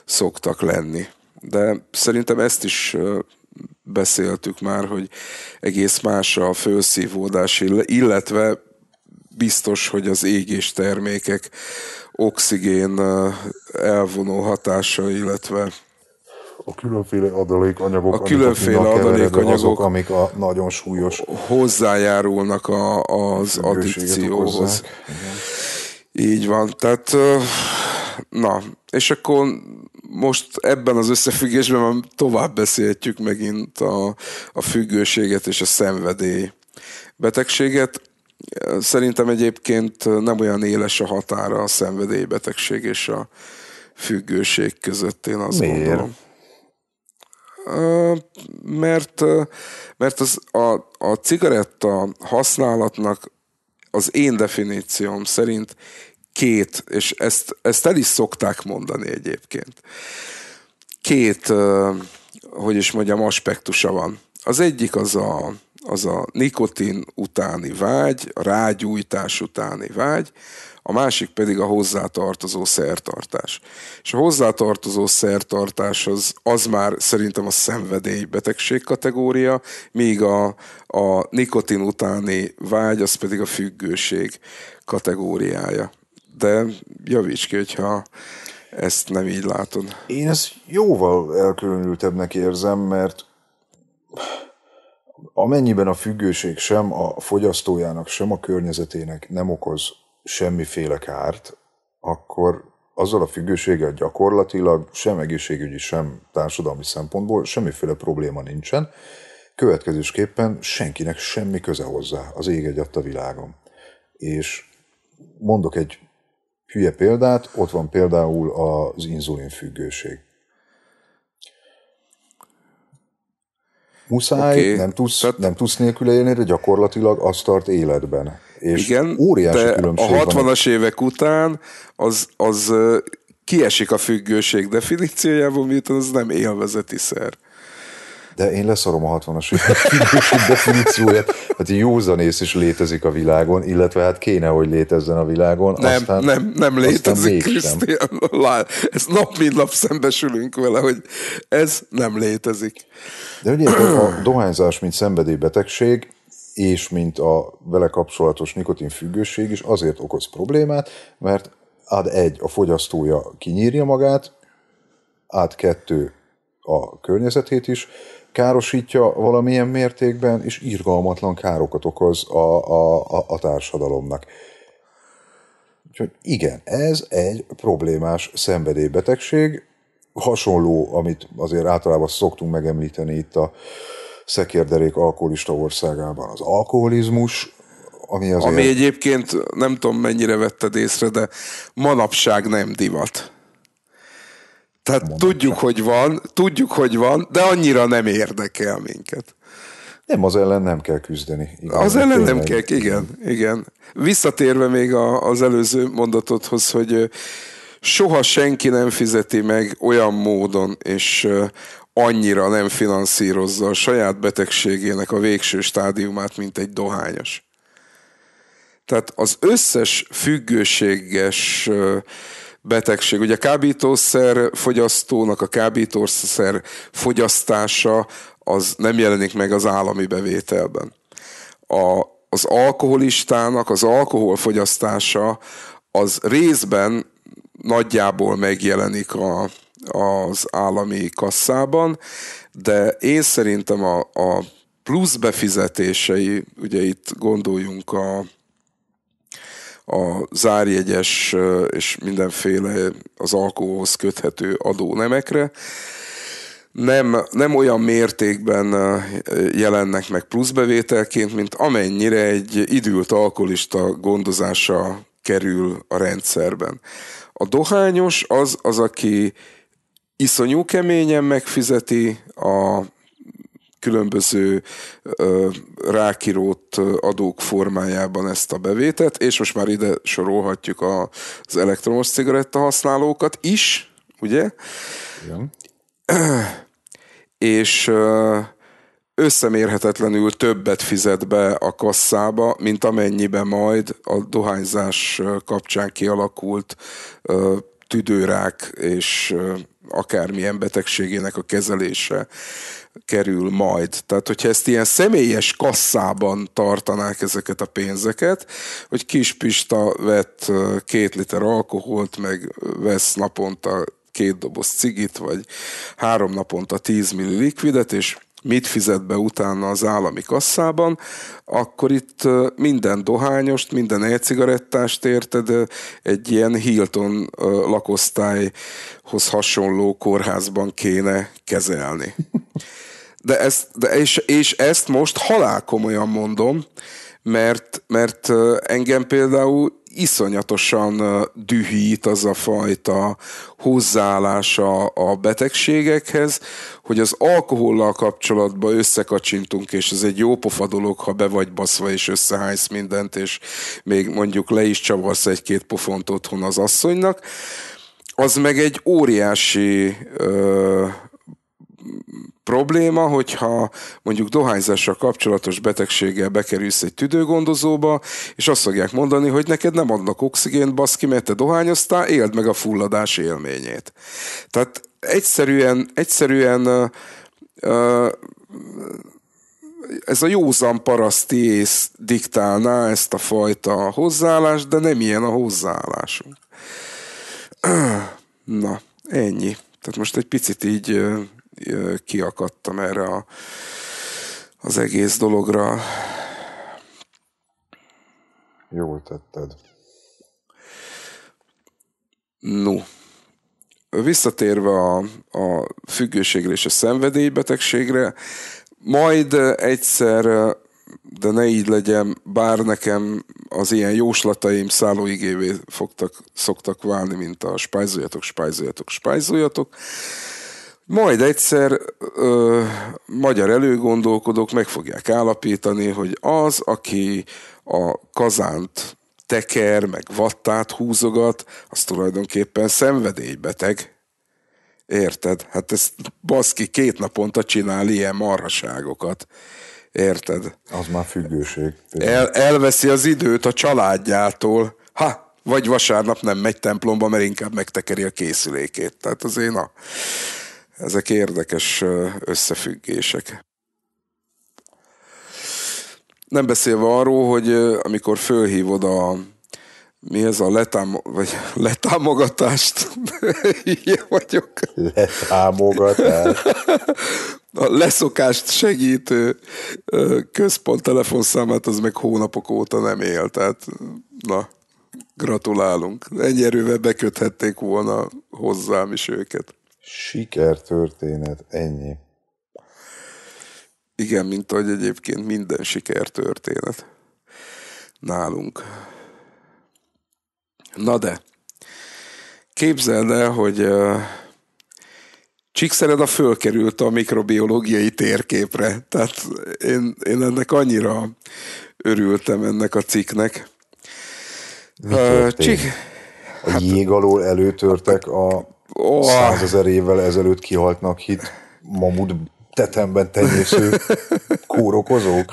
szoktak lenni. De szerintem ezt is beszéltük már, hogy egész más a főszívódás, illetve biztos, hogy az égés termékek oxigén elvonó hatása, illetve a különféle adalékanyagok, a különféle adalékanyagok, azok, amik a nagyon súlyos hozzájárulnak a, az addikcióhoz. Így van. Tehát na, és akkor most ebben az összefüggésben már tovább beszélhetjük megint a, a függőséget és a szenvedély betegséget. Szerintem egyébként nem olyan éles a határa a szenvedélybetegség és a függőség között, én azt Miért? gondolom. Mert, mert az, a, a cigaretta használatnak az én definícióm szerint két, és ezt, ezt el is szokták mondani egyébként, két, hogy is mondjam, aspektusa van. Az egyik az a, az a nikotin utáni vágy, a rágyújtás utáni vágy, a másik pedig a hozzátartozó szertartás. És a hozzátartozó szertartás az, az már szerintem a szenvedélybetegség kategória, míg a, a nikotin utáni vágy az pedig a függőség kategóriája de javíts ki, hogyha ezt nem így látod. Én ezt jóval elkülönültebbnek érzem, mert amennyiben a függőség sem a fogyasztójának, sem a környezetének nem okoz semmiféle kárt, akkor azzal a függőséggel gyakorlatilag sem egészségügyi, sem társadalmi szempontból semmiféle probléma nincsen. Következésképpen senkinek semmi köze hozzá az ég egy a világon. És mondok egy hülye példát, ott van például az inzulinfüggőség. Muszáj, okay. nem, tudsz, Tehát... nem tudsz nélküle élni, de gyakorlatilag azt tart életben. És Igen, óriási de különbség a 60-as van. évek után az, az kiesik a függőség definíciójából, miután az nem élvezeti szer. De én leszorom a 60-as évek definícióját. Hát józanész is létezik a világon, illetve hát kéne, hogy létezzen a világon. Nem, aztán, nem, nem létezik, Krisztián. ez nap mint nap szembesülünk vele, hogy ez nem létezik. De ugye a dohányzás, mint szenvedélybetegség, és mint a vele kapcsolatos nikotinfüggőség is azért okoz problémát, mert ad egy, a fogyasztója kinyírja magát, át kettő, a környezetét is, károsítja valamilyen mértékben, és irgalmatlan károkat okoz a, a, a, a társadalomnak. Úgyhogy igen, ez egy problémás szenvedélybetegség, hasonló, amit azért általában szoktunk megemlíteni itt a szekérderék alkoholista országában, az alkoholizmus, ami azért... Ami egyébként nem tudom mennyire vetted észre, de manapság nem divat. Tehát mondom. tudjuk, hogy van, tudjuk, hogy van, de annyira nem érdekel minket. Nem, az ellen nem kell küzdeni. Igen, az ellen tényleg. nem kell, igen, igen. Visszatérve még a, az előző mondatodhoz, hogy soha senki nem fizeti meg olyan módon, és annyira nem finanszírozza a saját betegségének a végső stádiumát, mint egy dohányos. Tehát az összes függőséges betegség. Ugye a kábítószer fogyasztónak a kábítószer fogyasztása az nem jelenik meg az állami bevételben. A, az alkoholistának az alkoholfogyasztása az részben nagyjából megjelenik a, az állami kasszában, de én szerintem a, a plusz befizetései, ugye itt gondoljunk a a zárjegyes és mindenféle az alkoholhoz köthető adónemekre. Nem, nem olyan mértékben jelennek meg pluszbevételként, mint amennyire egy idült alkoholista gondozása kerül a rendszerben. A dohányos az, az aki iszonyú keményen megfizeti a különböző ö, rákirót adók formájában ezt a bevétet, és most már ide sorolhatjuk a, az elektromos cigaretta használókat is, ugye? Igen. És ö, összemérhetetlenül többet fizet be a kasszába, mint amennyibe majd a dohányzás kapcsán kialakult ö, tüdőrák és akármilyen betegségének a kezelése kerül majd. Tehát, hogyha ezt ilyen személyes kasszában tartanák ezeket a pénzeket, hogy Pista vett két liter alkoholt, meg vesz naponta két doboz cigit, vagy három naponta tíz milli likvidet, és mit fizet be utána az állami kasszában, akkor itt minden dohányost, minden e-cigarettást érted, egy ilyen Hilton lakosztályhoz hasonló kórházban kéne kezelni. De ezt, de és, és ezt most halálkomolyan mondom, mert, mert engem például iszonyatosan dühít az a fajta hozzáállása a betegségekhez, hogy az alkohollal kapcsolatban összekacsintunk, és ez egy jó pofa dolog, ha be vagy baszva, és összehánysz mindent, és még mondjuk le is csavarsz egy-két pofont otthon az asszonynak, az meg egy óriási ö- probléma, hogyha mondjuk dohányzással kapcsolatos betegséggel bekerülsz egy tüdőgondozóba, és azt fogják mondani, hogy neked nem adnak oxigént, baszki, mert te dohányoztál, éld meg a fulladás élményét. Tehát egyszerűen, egyszerűen ez a józan paraszti ész diktálná ezt a fajta hozzáállást, de nem ilyen a hozzáállásunk. Na, ennyi. Tehát most egy picit így kiakadtam erre a, az egész dologra. Jól tetted. No. Visszatérve a, a függőségre és a szenvedélybetegségre, majd egyszer, de ne így legyen, bár nekem az ilyen jóslataim szállóigévé fogtak, szoktak válni, mint a spájzoljatok, spájzoljatok, spájzoljatok. spájzoljatok majd egyszer ö, magyar előgondolkodók meg fogják állapítani, hogy az, aki a kazánt teker, meg vattát húzogat, az tulajdonképpen szenvedélybeteg. Érted? Hát ez baszki két naponta csinál ilyen marhaságokat. Érted? Az már függőség. El, elveszi az időt a családjától. Ha, vagy vasárnap nem megy templomba, mert inkább megtekeri a készülékét. Tehát azért na ezek érdekes összefüggések. Nem beszélve arról, hogy amikor fölhívod a mi ez a letám, vagy letámogatást? Ilyen vagyok. Letámogatás. A leszokást segítő központ telefonszámát az meg hónapok óta nem él, tehát na, gratulálunk. Ennyi erővel beköthették volna hozzám is őket. Sikertörténet, ennyi. Igen, mint ahogy egyébként minden sikertörténet nálunk. Na de, képzeld el, hogy uh, Csíkszereda fölkerült a mikrobiológiai térképre. Tehát én, én ennek annyira örültem ennek a cikknek. Mi Csík... A jég hát- alól előtörtek hát- a oh. százezer évvel ezelőtt kihaltnak hit mamut tetemben tenyésző kórokozók?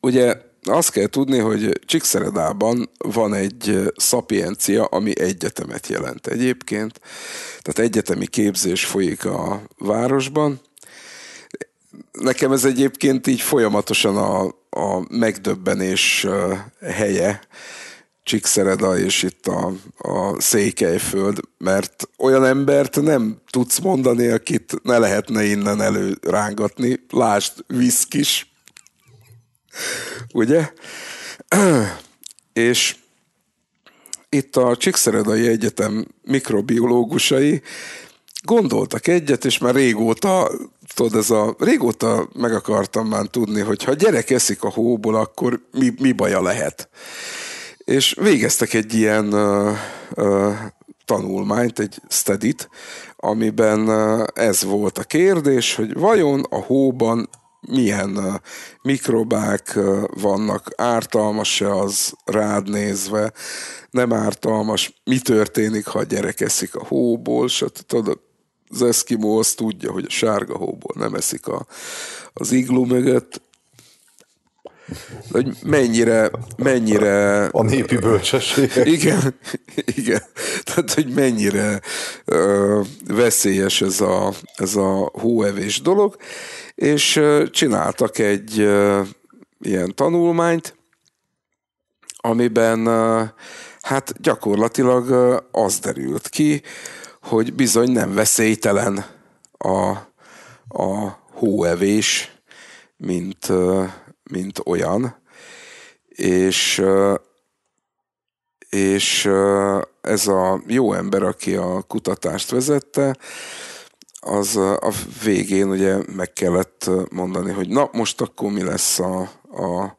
Ugye azt kell tudni, hogy Csíkszeredában van egy eh, szapiencia, ami egyetemet jelent egyébként. Tehát egyetemi képzés folyik a városban. Nekem ez egyébként így folyamatosan a, a megdöbbenés eh, helye, Csíkszereda és itt a, a Székelyföld, mert olyan embert nem tudsz mondani, akit ne lehetne innen előrángatni. Lásd, viszkis. Ugye? és itt a Csíkszeredai Egyetem mikrobiológusai gondoltak egyet, és már régóta, tudod, ez a, régóta meg akartam már tudni, hogy ha gyerek eszik a hóból, akkor mi, mi baja lehet és végeztek egy ilyen uh, uh, tanulmányt, egy stedit, amiben ez volt a kérdés, hogy vajon a hóban milyen mikrobák vannak, ártalmas-e az rád nézve, nem ártalmas, mi történik, ha a gyerek eszik a hóból, stb. Az eszkimó azt tudja, hogy a sárga hóból nem eszik a, az iglu mögött, hogy mennyire, mennyire... A népi bölcsesség. Igen, igen. Tehát, hogy mennyire ö, veszélyes ez a, ez a hóevés dolog, és ö, csináltak egy ö, ilyen tanulmányt, amiben ö, hát gyakorlatilag ö, az derült ki, hogy bizony nem veszélytelen a, a hóevés, mint, mint olyan, és és ez a jó ember, aki a kutatást vezette, az a végén ugye meg kellett mondani, hogy na most akkor mi lesz a, a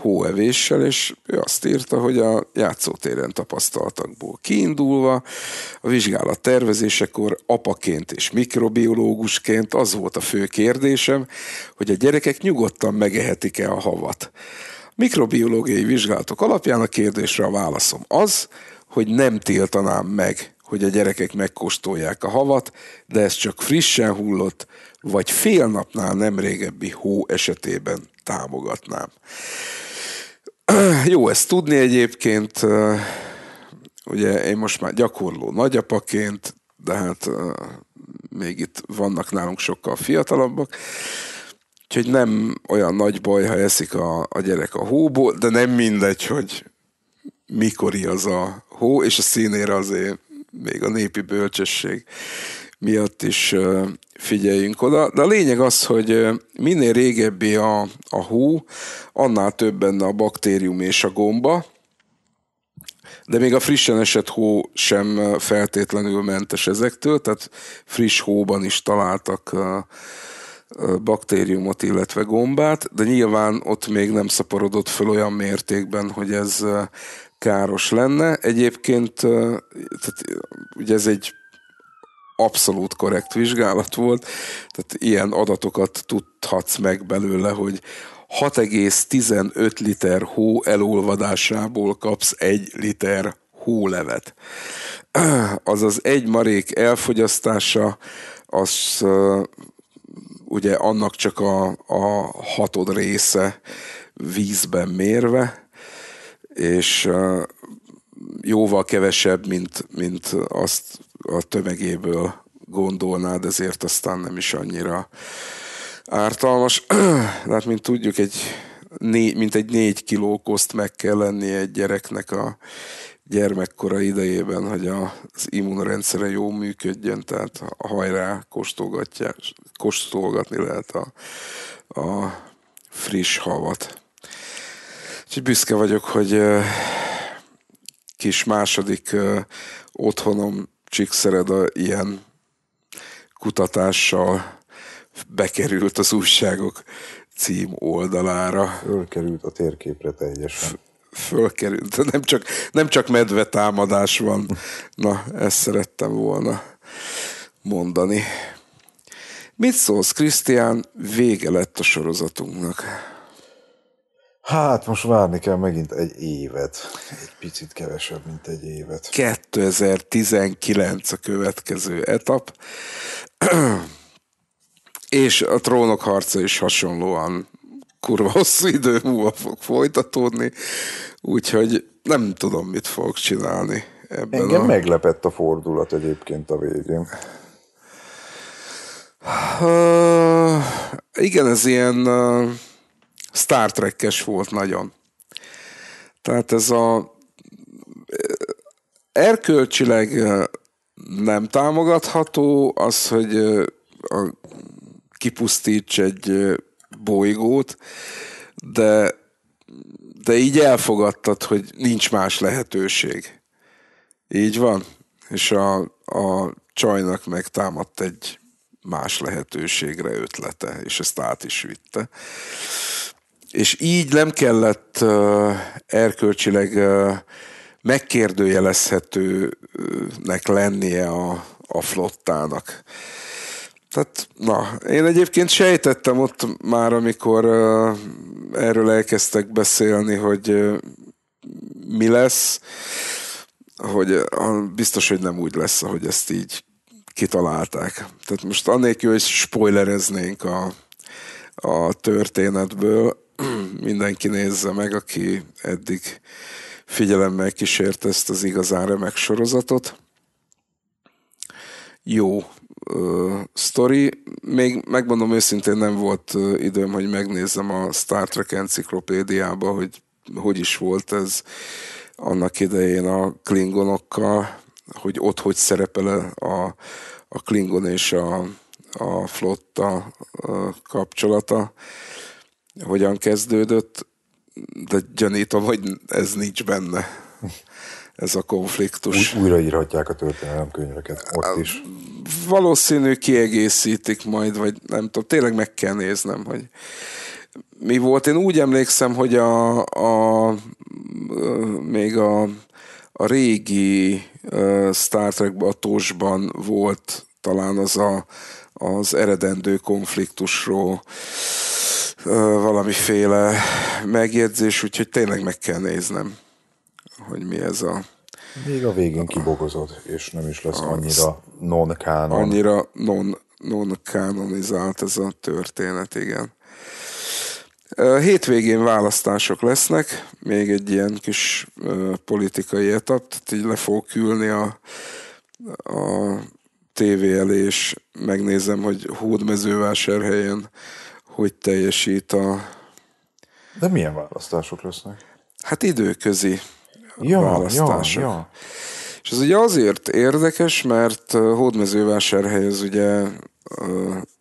hóevéssel, és ő azt írta, hogy a játszótéren tapasztaltakból kiindulva a vizsgálat tervezésekor apaként és mikrobiológusként az volt a fő kérdésem, hogy a gyerekek nyugodtan megehetik-e a havat. Mikrobiológiai vizsgálatok alapján a kérdésre a válaszom az, hogy nem tiltanám meg, hogy a gyerekek megkóstolják a havat, de ez csak frissen hullott, vagy fél napnál nem régebbi hó esetében támogatnám. Jó ezt tudni egyébként, ugye én most már gyakorló nagyapaként, de hát még itt vannak nálunk sokkal fiatalabbak, úgyhogy nem olyan nagy baj, ha eszik a, a gyerek a hóból, de nem mindegy, hogy mikori az a hó, és a színére azért még a népi bölcsesség miatt is figyeljünk oda. De a lényeg az, hogy minél régebbi a, a hó, annál több benne a baktérium és a gomba, de még a frissen esett hó sem feltétlenül mentes ezektől, tehát friss hóban is találtak baktériumot, illetve gombát, de nyilván ott még nem szaporodott föl olyan mértékben, hogy ez káros lenne. Egyébként tehát ugye ez egy abszolút korrekt vizsgálat volt, tehát ilyen adatokat tudhatsz meg belőle, hogy 6,15 liter hó elolvadásából kapsz 1 liter hólevet. Azaz egy marék elfogyasztása, az ugye annak csak a, a hatod része vízben mérve, és jóval kevesebb, mint, mint azt a tömegéből gondolnád, ezért aztán nem is annyira ártalmas. hát, mint tudjuk, egy né, mint egy négy kiló koszt meg kell lenni egy gyereknek a gyermekkora idejében, hogy az immunrendszere jó működjön, tehát hajrá kóstolgatni lehet a, a friss havat. Úgyhogy büszke vagyok, hogy kis második otthonom Csíkszereda ilyen kutatással bekerült az újságok cím oldalára. Fölkerült a térképre teljesen. Fölkerült, nem csak, nem csak medve támadás van. Na, ezt szerettem volna mondani. Mit szólsz, Krisztián? Vége lett a sorozatunknak. Hát most várni kell megint egy évet. Egy picit kevesebb, mint egy évet. 2019 a következő etap. És a trónok harca is hasonlóan kurva hosszú idő múlva fog folytatódni, úgyhogy nem tudom, mit fogok csinálni. Ebben Engem a... meglepett a fordulat egyébként a végén. Uh, igen, ez ilyen uh, Star trek volt nagyon. Tehát ez a eh, erkölcsileg eh, nem támogatható az, hogy eh, a, kipusztíts egy bolygót, de, de így elfogadtad, hogy nincs más lehetőség. Így van. És a, a csajnak meg egy más lehetőségre ötlete, és ezt át is vitte és így nem kellett uh, erkölcsileg uh, megkérdőjelezhetőnek lennie a, a flottának. Tehát, na, én egyébként sejtettem ott már, amikor uh, erről elkezdtek beszélni, hogy uh, mi lesz, hogy uh, biztos, hogy nem úgy lesz, ahogy ezt így kitalálták. Tehát most annélkül, hogy spoilereznénk a, a történetből, mindenki nézze meg, aki eddig figyelemmel kísért ezt az igazán remek sorozatot. Jó ö, sztori. Még megmondom őszintén, nem volt időm, hogy megnézzem a Star Trek enciklopédiába, hogy hogy is volt ez annak idején a klingonokkal, hogy ott hogy szerepel a, a klingon és a, a flotta kapcsolata hogyan kezdődött, de gyanítom, hogy ez nincs benne, ez a konfliktus. Új, újraírhatják a történelemkönyveket ott is. Valószínű kiegészítik majd, vagy nem tudom, tényleg meg kell néznem, hogy mi volt. Én úgy emlékszem, hogy a, a még a, a régi Star Trek atósban volt talán az a, az eredendő konfliktusról valamiféle megjegyzés, úgyhogy tényleg meg kell néznem, hogy mi ez a... Még a végén kibogozod, és nem is lesz annyira non-kánon. Annyira non, non-kánonizált ez a történet, igen. Hétvégén választások lesznek, még egy ilyen kis politikai etap, tehát így le fogok ülni a, a tévé elé, és megnézem, hogy hódmezővásárhelyen hogy teljesít a... De milyen választások lesznek? Hát időközi ja, választások. Ja, ja. És ez ugye azért érdekes, mert Hódmezővásárhely az ugye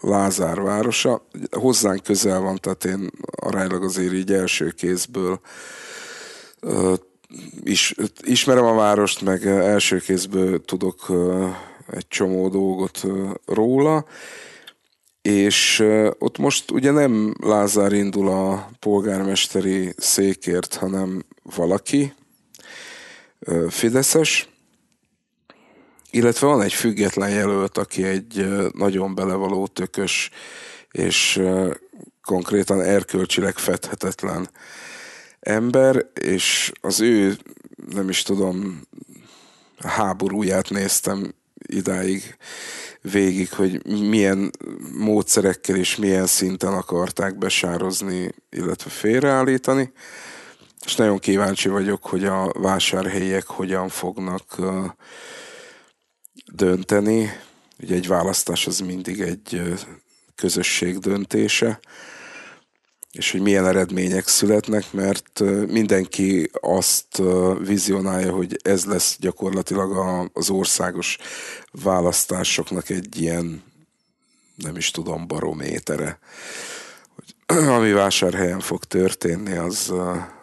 Lázár városa, hozzánk közel van, tehát én aránylag azért így első kézből is, ismerem a várost, meg első kézből tudok egy csomó dolgot róla, és ott most ugye nem Lázár indul a polgármesteri székért, hanem valaki, Fideszes, illetve van egy független jelölt, aki egy nagyon belevaló tökös, és konkrétan erkölcsileg fedhetetlen ember, és az ő, nem is tudom, háborúját néztem idáig, végig, hogy milyen módszerekkel és milyen szinten akarták besározni, illetve félreállítani. És nagyon kíváncsi vagyok, hogy a vásárhelyek hogyan fognak dönteni. Ugye egy választás az mindig egy közösség döntése és hogy milyen eredmények születnek, mert mindenki azt vizionálja, hogy ez lesz gyakorlatilag a, az országos választásoknak egy ilyen, nem is tudom, barométere. Hogy, ami vásárhelyen fog történni, az,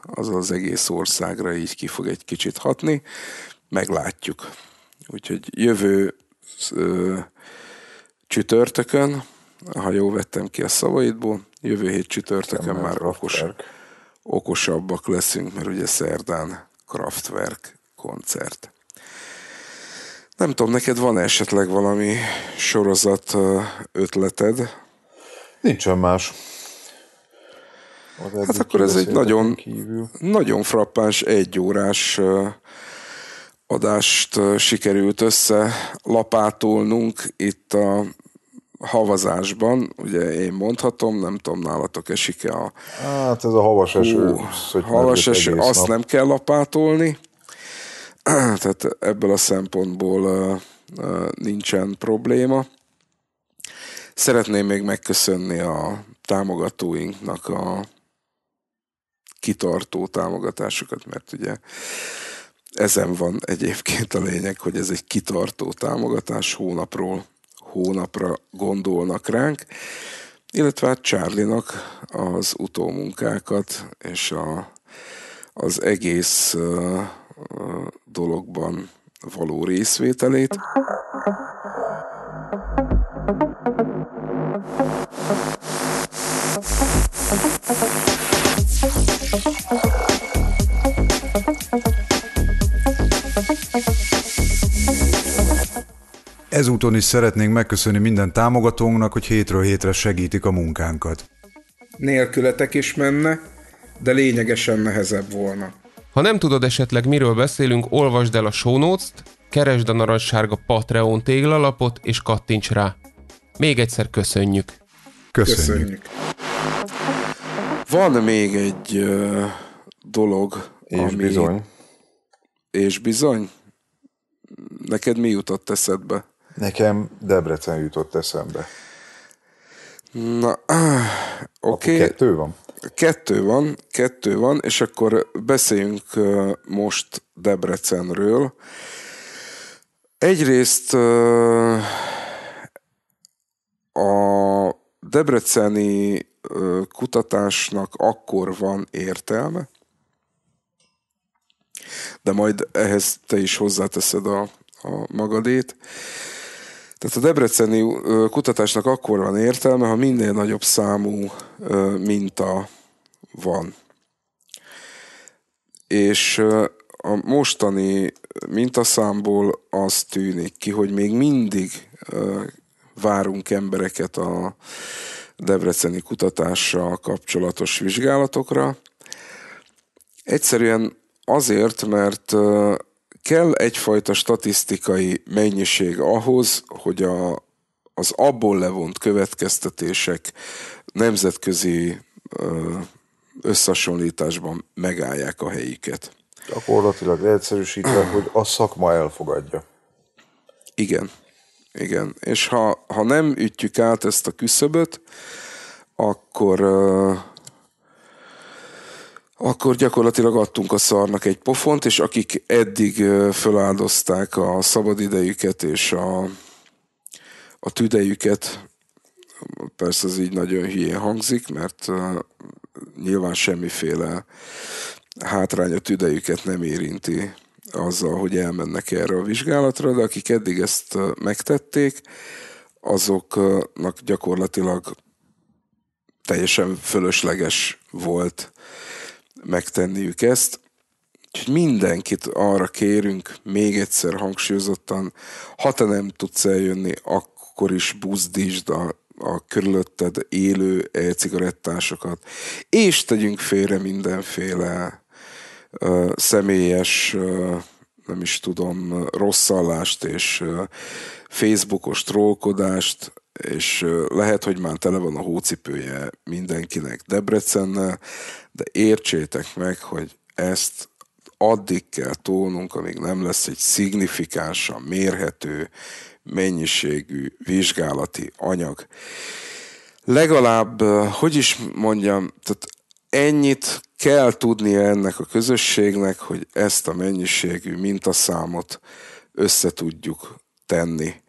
az az egész országra így ki fog egy kicsit hatni. Meglátjuk. Úgyhogy jövő ö, csütörtökön, ha jól vettem ki a szavaidból, jövő hét csütörtökön már okos, okosabbak leszünk, mert ugye szerdán Kraftwerk koncert. Nem tudom, neked van esetleg valami sorozat ötleted? Nincsen más. Az hát akkor ez egy nagyon, kívül. nagyon frappáns órás adást sikerült össze lapátolnunk itt a havazásban, ugye én mondhatom, nem tudom, nálatok esik-e a... Hát ez a havas eső. Hú, havas eső, azt nap. nem kell lapátolni, tehát ebből a szempontból uh, uh, nincsen probléma. Szeretném még megköszönni a támogatóinknak a kitartó támogatásokat, mert ugye ezen van egyébként a lényeg, hogy ez egy kitartó támogatás hónapról hónapra gondolnak ránk, illetve hát Csárlinak az utómunkákat és a, az egész uh, dologban való részvételét. Ezúton is szeretnénk megköszönni minden támogatónknak, hogy hétről hétre segítik a munkánkat. Nélkületek is menne, de lényegesen nehezebb volna. Ha nem tudod esetleg miről beszélünk, olvasd el a show notes keresd a narancssárga Patreon téglalapot és kattints rá. Még egyszer köszönjük. Köszönjük. köszönjük. Van még egy uh, dolog, és ami... bizony. És bizony? Neked mi jutott eszedbe? Nekem Debrecen jutott eszembe. Na, oké. Okay. Kettő van? Kettő van, kettő van, és akkor beszéljünk most Debrecenről. Egyrészt a debreceni kutatásnak akkor van értelme, de majd ehhez te is hozzáteszed a, a magadét, tehát a debreceni kutatásnak akkor van értelme, ha minél nagyobb számú minta van. És a mostani mintaszámból az tűnik ki, hogy még mindig várunk embereket a debreceni kutatással kapcsolatos vizsgálatokra. Egyszerűen azért, mert kell egyfajta statisztikai mennyiség ahhoz, hogy a, az abból levont következtetések nemzetközi összehasonlításban megállják a helyüket. Gyakorlatilag egyszerűsítve, hogy a szakma elfogadja. Igen, igen. És ha, ha nem ütjük át ezt a küszöböt, akkor akkor gyakorlatilag adtunk a szarnak egy pofont, és akik eddig feláldozták a szabadidejüket és a, a tüdejüket, persze ez így nagyon hülyén hangzik, mert nyilván semmiféle hátrány a tüdejüket nem érinti azzal, hogy elmennek erre a vizsgálatra, de akik eddig ezt megtették, azoknak gyakorlatilag teljesen fölösleges volt megtenniük ezt. Úgyhogy mindenkit arra kérünk, még egyszer hangsúlyozottan, ha te nem tudsz eljönni, akkor is buzdítsd a, a körülötted élő cigarettásokat, és tegyünk félre mindenféle ö, személyes ö, nem is tudom, rosszallást és Facebookos trólkodást és lehet, hogy már tele van a hócipője mindenkinek Debrecennel, de értsétek meg, hogy ezt addig kell tolnunk, amíg nem lesz egy szignifikánsan mérhető mennyiségű vizsgálati anyag. Legalább, hogy is mondjam, tehát ennyit kell tudnia ennek a közösségnek, hogy ezt a mennyiségű mintaszámot össze tudjuk tenni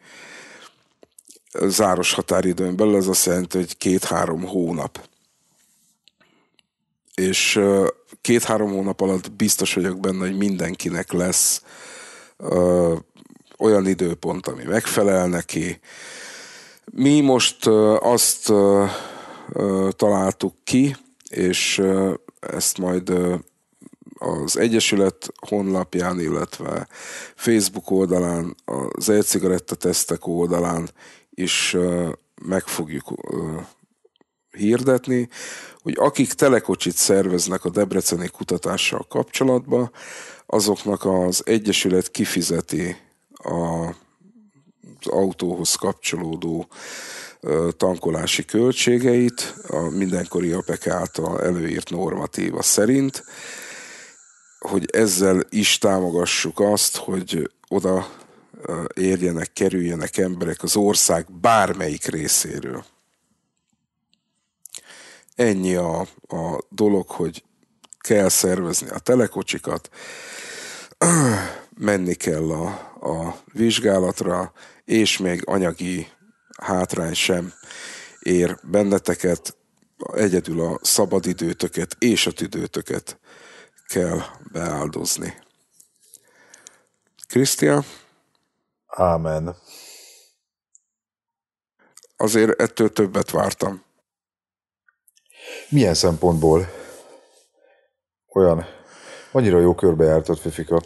záros határidőn belül, az azt jelenti, hogy két-három hónap. És két-három hónap alatt biztos vagyok benne, hogy mindenkinek lesz ö, olyan időpont, ami megfelel neki. Mi most ö, azt ö, találtuk ki, és ö, ezt majd ö, az Egyesület honlapján, illetve Facebook oldalán, az e-cigaretta tesztek oldalán, is meg fogjuk hirdetni, hogy akik telekocsit szerveznek a debreceni kutatással kapcsolatban, azoknak az Egyesület kifizeti a az autóhoz kapcsolódó tankolási költségeit a mindenkori APEK által előírt normatíva szerint, hogy ezzel is támogassuk azt, hogy oda érjenek, kerüljenek emberek az ország bármelyik részéről. Ennyi a, a dolog, hogy kell szervezni a telekocsikat, menni kell a, a vizsgálatra, és még anyagi hátrány sem ér benneteket, egyedül a szabadidőtöket és a tüdőtöket kell beáldozni. Krisztián? Ámen. Azért ettől többet vártam. Milyen szempontból? Olyan. Annyira jó körbejártott, Fifika.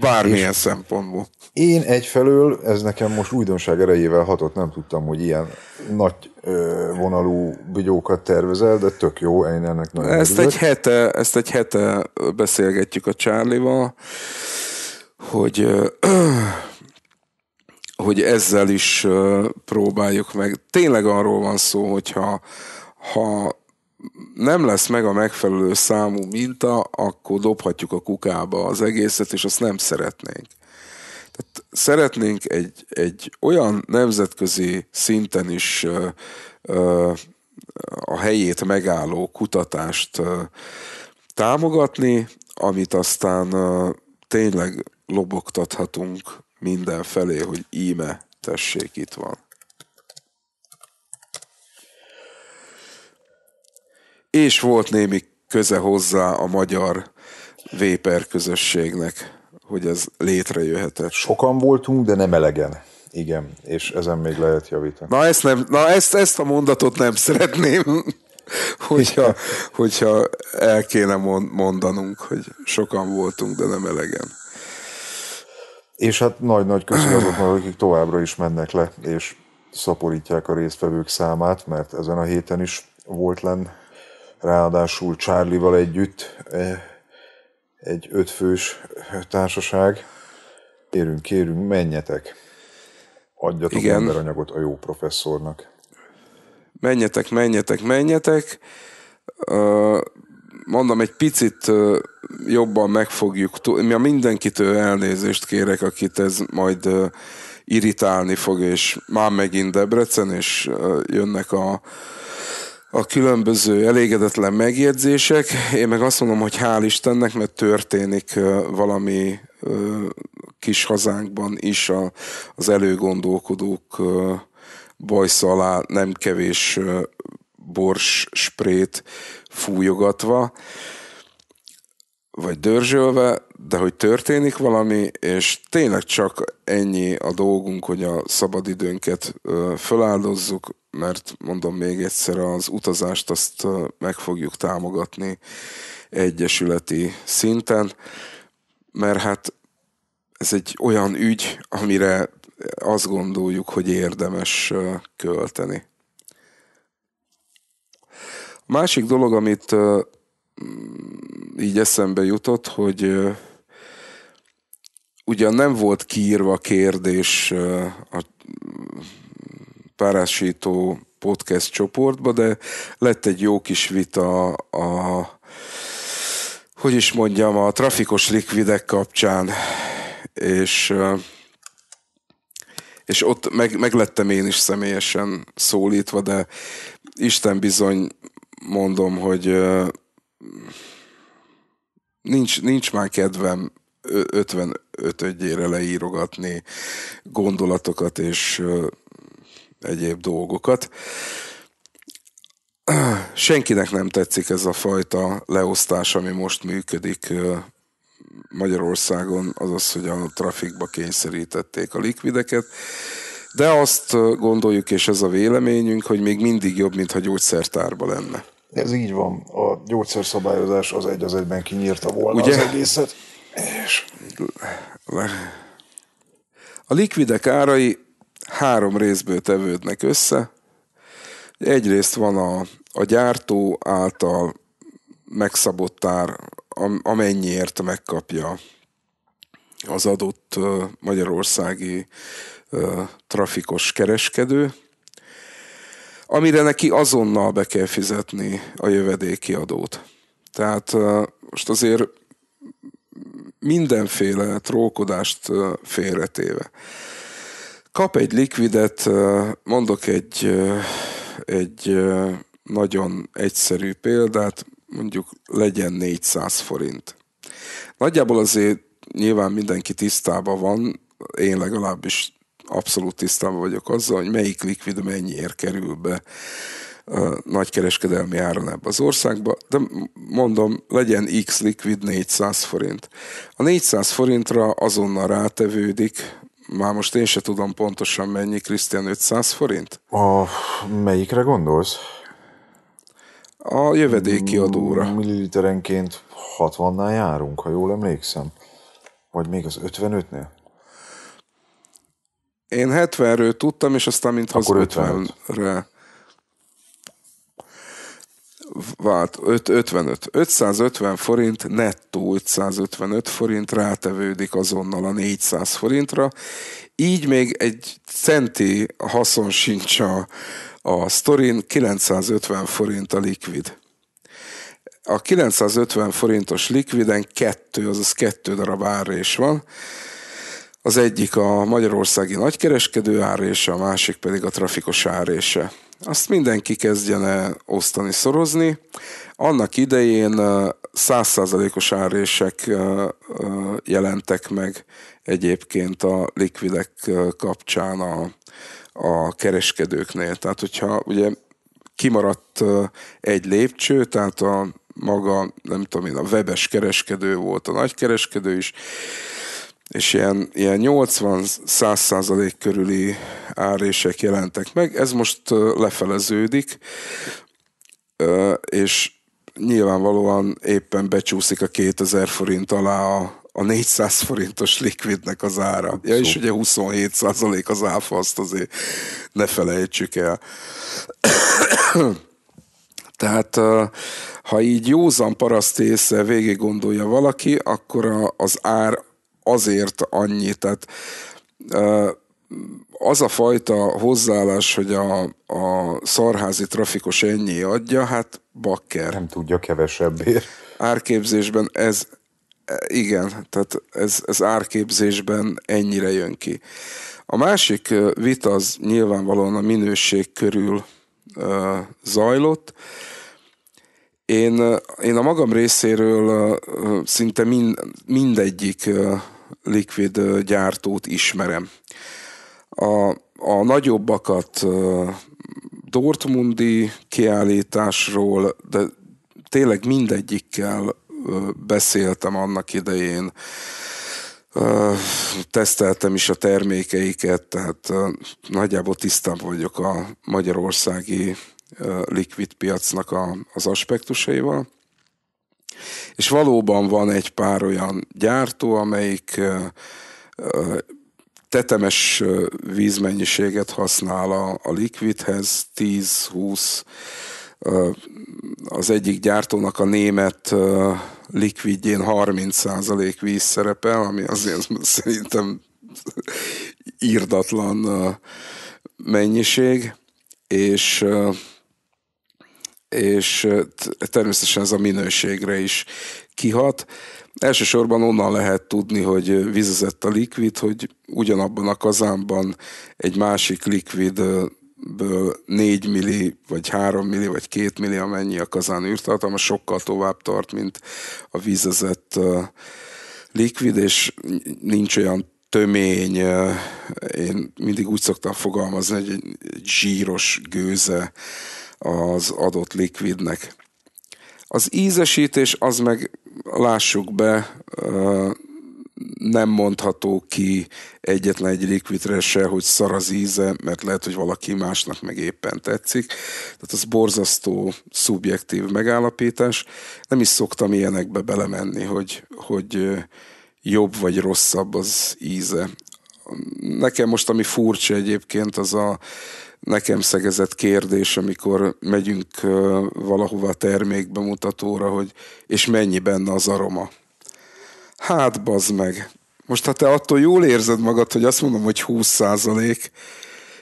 Bármilyen és szempontból. Én egyfelől, ez nekem most újdonság erejével hatott, nem tudtam, hogy ilyen nagy ö, vonalú bigyókat tervezel, de tök jó, én ennek nagyon ezt örülök. egy hete, Ezt egy hete beszélgetjük a Csárlival, hogy ö, ö, hogy ezzel is próbáljuk meg. Tényleg arról van szó, hogyha ha nem lesz meg a megfelelő számú minta, akkor dobhatjuk a kukába az egészet, és azt nem szeretnénk. Tehát szeretnénk egy, egy olyan nemzetközi szinten is ö, ö, a helyét megálló kutatást ö, támogatni, amit aztán ö, tényleg lobogtathatunk minden felé, hogy íme, tessék, itt van. És volt némi köze hozzá a magyar Véper közösségnek, hogy ez létrejöhetett. Sokan voltunk, de nem elegen. Igen, és ezen még lehet javítani. Na ezt, nem, na ezt, ezt a mondatot nem szeretném, hogyha, hogyha el kéne mondanunk, hogy sokan voltunk, de nem elegen. És hát nagy-nagy köszön azoknak, akik továbbra is mennek le, és szaporítják a résztvevők számát, mert ezen a héten is volt len, ráadásul Charlie-val együtt e, egy ötfős társaság. Kérünk, kérünk, menjetek! Adjatok Igen. emberanyagot a jó professzornak. Menjetek, menjetek, menjetek mondom, egy picit jobban megfogjuk. Mi a mindenkitől elnézést kérek, akit ez majd irritálni fog, és már megint Debrecen, és jönnek a, a különböző elégedetlen megjegyzések. Én meg azt mondom, hogy hál' Istennek, mert történik valami kis hazánkban is a, az előgondolkodók bajszalá, nem kevés bors sprét fújogatva, vagy dörzsölve, de hogy történik valami, és tényleg csak ennyi a dolgunk, hogy a szabadidőnket föláldozzuk, mert mondom még egyszer, az utazást azt meg fogjuk támogatni egyesületi szinten, mert hát ez egy olyan ügy, amire azt gondoljuk, hogy érdemes költeni. A másik dolog, amit uh, így eszembe jutott, hogy uh, ugyan nem volt kiírva kérdés uh, a mm, párásító podcast csoportba, de lett egy jó kis vita a, a hogy is mondjam, a trafikos likvidek kapcsán, és és ott meg, meglettem én is személyesen szólítva, de Isten bizony mondom, hogy nincs, nincs már kedvem 55-ödjére leírogatni gondolatokat és egyéb dolgokat. Senkinek nem tetszik ez a fajta leosztás, ami most működik Magyarországon, az az, hogy a trafikba kényszerítették a likvideket, de azt gondoljuk, és ez a véleményünk, hogy még mindig jobb, mintha gyógyszertárba lenne. Ez így van. A gyógyszerszabályozás az egy az egyben kinyírta volna Ugye? az egészet. És... A likvidek árai három részből tevődnek össze. Egyrészt van a, a gyártó által megszabott ár, amennyiért megkapja az adott magyarországi trafikos kereskedő, amire neki azonnal be kell fizetni a jövedéki adót. Tehát most azért mindenféle trókodást félretéve. Kap egy likvidet, mondok egy, egy nagyon egyszerű példát, mondjuk legyen 400 forint. Nagyjából azért nyilván mindenki tisztában van, én legalábbis abszolút tisztában vagyok azzal, hogy melyik likvid mennyiért kerül be nagykereskedelmi áron ebbe az országba, de mondom, legyen X likvid 400 forint. A 400 forintra azonnal rátevődik, már most én se tudom pontosan mennyi, Krisztián 500 forint? A melyikre gondolsz? A jövedéki mm, adóra. Milliliterenként 60-nál járunk, ha jól emlékszem. Vagy még az 55-nél? Én 70-ről tudtam, és aztán mintha az 50-re vált 5, 55. 550 forint, nettó 555 forint rátevődik azonnal a 400 forintra. Így még egy centi haszon sincs a, a sztorin, 950 forint a likvid. A 950 forintos likviden kettő, azaz kettő darab árrés van, az egyik a magyarországi nagykereskedő árése, a másik pedig a trafikos árése. Azt mindenki kezdjen el osztani, szorozni. Annak idején százszázalékos árések jelentek meg egyébként a likvidek kapcsán a, a kereskedőknél. Tehát, hogyha ugye kimaradt egy lépcső, tehát a maga, nem tudom én, a webes kereskedő volt, a nagykereskedő is, és ilyen, ilyen 80-100 százalék körüli árések jelentek meg. Ez most lefeleződik, és nyilvánvalóan éppen becsúszik a 2000 forint alá a, a 400 forintos likvidnek az ára. Abszolút. Ja, és ugye 27 százalék az áfa, azt azért ne felejtsük el. Tehát ha így józan paraszt észre végig gondolja valaki, akkor a, az ár azért annyi, tehát az a fajta hozzáállás, hogy a, a szarházi trafikos ennyi adja, hát bakker. Nem tudja kevesebbért. Árképzésben ez, igen, tehát ez, ez árképzésben ennyire jön ki. A másik vita az nyilvánvalóan a minőség körül zajlott. Én, én a magam részéről szinte mind mindegyik likvid gyártót ismerem. A, a nagyobbakat Dortmundi kiállításról, de tényleg mindegyikkel beszéltem annak idején, teszteltem is a termékeiket, tehát nagyjából tisztában vagyok a magyarországi likvid piacnak a, az aspektusaival. És valóban van egy pár olyan gyártó, amelyik tetemes vízmennyiséget használ a, a likvidhez, 10-20 az egyik gyártónak a német likvidjén 30% víz szerepel, ami azért szerintem írdatlan mennyiség, és és természetesen ez a minőségre is kihat. Elsősorban onnan lehet tudni, hogy vizezett a likvid, hogy ugyanabban a kazánban egy másik likvidből 4 milli, vagy 3 milli, vagy 2 milli, amennyi a kazán űrtartalma, sokkal tovább tart, mint a vízezett likvid, és nincs olyan tömény, én mindig úgy szoktam fogalmazni, hogy egy zsíros gőze az adott likvidnek. Az ízesítés az meg, lássuk be, nem mondható ki egyetlen egy likvidre se, hogy szar az íze, mert lehet, hogy valaki másnak meg éppen tetszik. Tehát az borzasztó szubjektív megállapítás. Nem is szoktam ilyenekbe belemenni, hogy, hogy jobb vagy rosszabb az íze. Nekem most ami furcsa egyébként az a nekem szegezett kérdés, amikor megyünk valahova termékbemutatóra, hogy és mennyi benne az aroma. Hát bazd meg. Most ha te attól jól érzed magad, hogy azt mondom, hogy 20 százalék,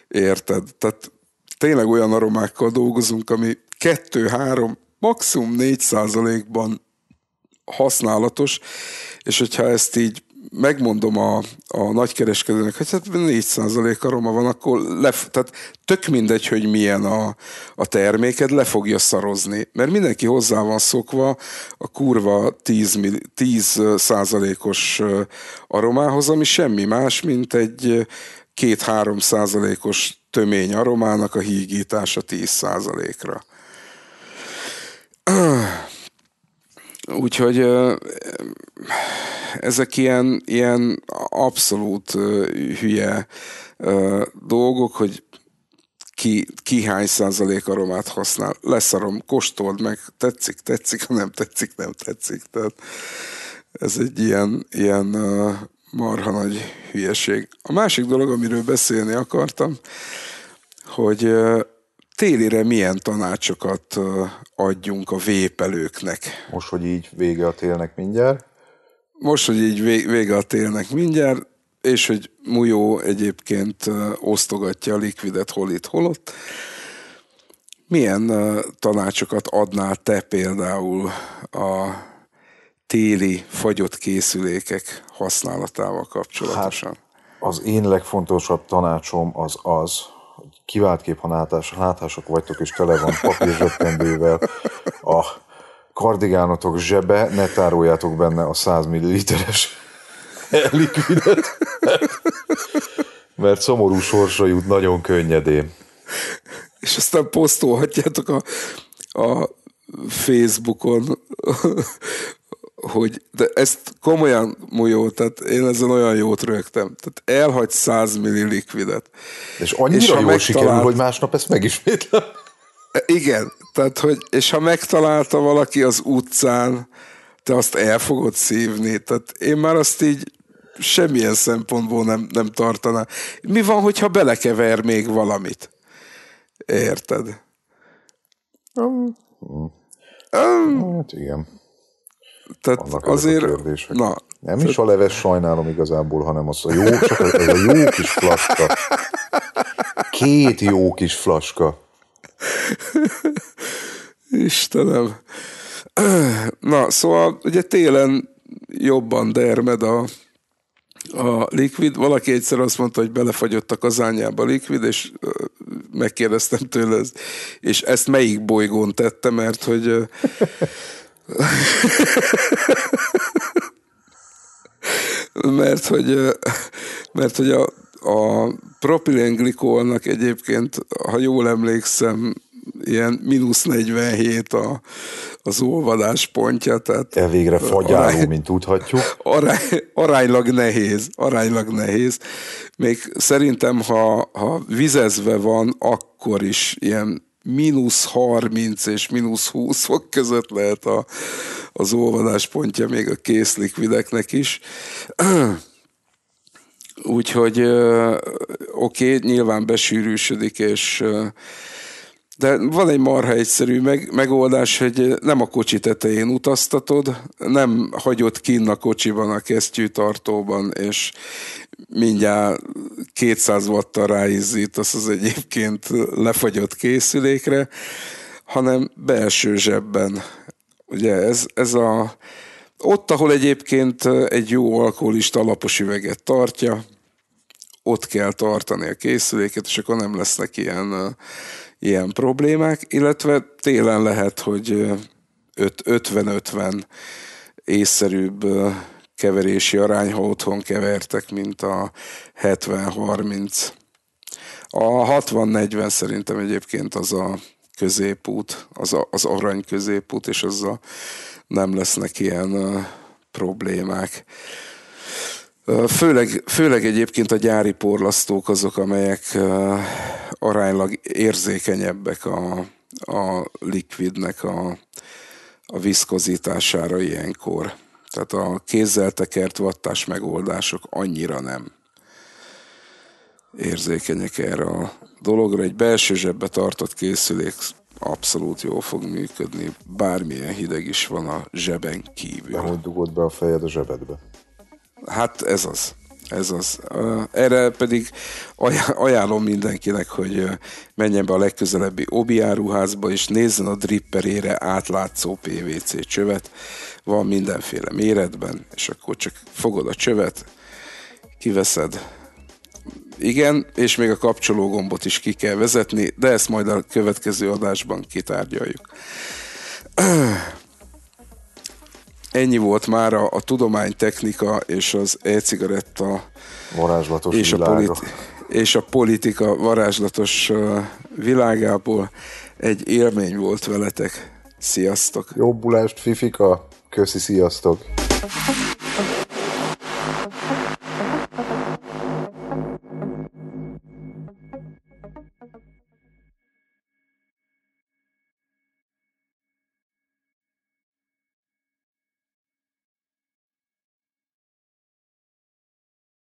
érted? Tehát tényleg olyan aromákkal dolgozunk, ami 2-3, maximum 4 százalékban használatos, és hogyha ezt így megmondom a, a nagykereskedőnek, hogy hát 4 a roma van, akkor le, tehát tök mindegy, hogy milyen a, a terméked, le fogja szarozni. Mert mindenki hozzá van szokva a kurva 10, 10 százalékos aromához, ami semmi más, mint egy 2-3 százalékos tömény aromának a hígítása 10 ra Úgyhogy ezek ilyen, ilyen abszolút hülye dolgok, hogy ki, ki hány százalék aromát használ. Leszarom, kóstold meg, tetszik, tetszik, ha nem tetszik, nem tetszik. Tehát ez egy ilyen, ilyen marha nagy hülyeség. A másik dolog, amiről beszélni akartam, hogy télire milyen tanácsokat adjunk a vépelőknek? Most, hogy így vége a télnek mindjárt? Most, hogy így vége a télnek mindjárt, és hogy Mujó egyébként osztogatja a likvidet hol itt, hol ott. Milyen tanácsokat adnál te például a téli fagyott készülékek használatával kapcsolatosan? Hát az én legfontosabb tanácsom az az, kép, ha látás, láthások vagytok, és tele van papírzsebkendővel a kardigánotok zsebe, ne tároljátok benne a 100 ml-es likvidet, mert, szomorú sorsa jut nagyon könnyedén. És aztán posztolhatjátok a, a Facebookon hogy de ezt komolyan mújó, tehát én ezen olyan jót rögtem. Tehát elhagy 100 milli likvidet. És annyira és jól megtalált... sikerül, hogy másnap ezt megismétlem. E, igen, tehát hogy, és ha megtalálta valaki az utcán, te azt el fogod szívni. Tehát én már azt így semmilyen szempontból nem, nem tartaná. Mi van, hogyha belekever még valamit? Érted? Um, um, hát igen. Tehát Annak azért, a na, nem tehát... is a leves sajnálom igazából, hanem az a jó, csak ez a jó kis flaska. Két jó kis flaska. Istenem. Na, szóval ugye télen jobban dermed a, a likvid. Valaki egyszer azt mondta, hogy belefagyott a kazányába likvid, és megkérdeztem tőle, és ezt melyik bolygón tette, mert hogy mert hogy, mert hogy a, a propilenglikolnak egyébként, ha jól emlékszem, ilyen mínusz 47 a, az olvadás pontja. Tehát e végre fagyáló, arány, mint tudhatjuk. Arány, aránylag nehéz, aránylag nehéz. Még szerintem, ha, ha vizezve van, akkor is ilyen mínusz 30 és mínusz 20 fok között lehet a, az olvadás pontja még a készlikvideknek is. Úgyhogy oké, okay, nyilván besűrűsödik, és de van egy marha egyszerű meg, megoldás, hogy nem a kocsi tetején utaztatod, nem hagyod kinn a kocsiban a kesztyűtartóban, és mindjárt 200 wattal ráizzítasz az egyébként lefagyott készülékre, hanem belső zsebben. Ugye ez, ez a, ott, ahol egyébként egy jó alkoholista alapos üveget tartja, ott kell tartani a készüléket, és akkor nem lesznek ilyen ilyen problémák, illetve télen lehet, hogy 50-50 észszerűbb keverési arány, ha otthon kevertek, mint a 70-30. A 60-40 szerintem egyébként az a középút, az, a, az arany középút, és azzal nem lesznek ilyen problémák. főleg, főleg egyébként a gyári porlasztók azok, amelyek uh, aránylag érzékenyebbek a, a likvidnek a, a viszkozítására ilyenkor. Tehát a kézzel tekert vattás megoldások annyira nem érzékenyek erre a dologra. Egy belső zsebbe tartott készülék abszolút jól fog működni, bármilyen hideg is van a zsebben kívül. De hogy dugod be a fejed a zsebedbe? Hát ez az. Ez az. Erre pedig ajánlom mindenkinek, hogy menjen be a legközelebbi Obi áruházba, és nézzen a dripperére átlátszó PVC csövet. Van mindenféle méretben, és akkor csak fogod a csövet, kiveszed, igen, és még a kapcsológombot is ki kell vezetni, de ezt majd a következő adásban kitárgyaljuk. ennyi volt már a, a tudomány, technika és az e-cigaretta varázslatos és a, politi- és a politika varázslatos világából egy élmény volt veletek. Sziasztok! Jobbulást, Fifika! Köszi, sziasztok!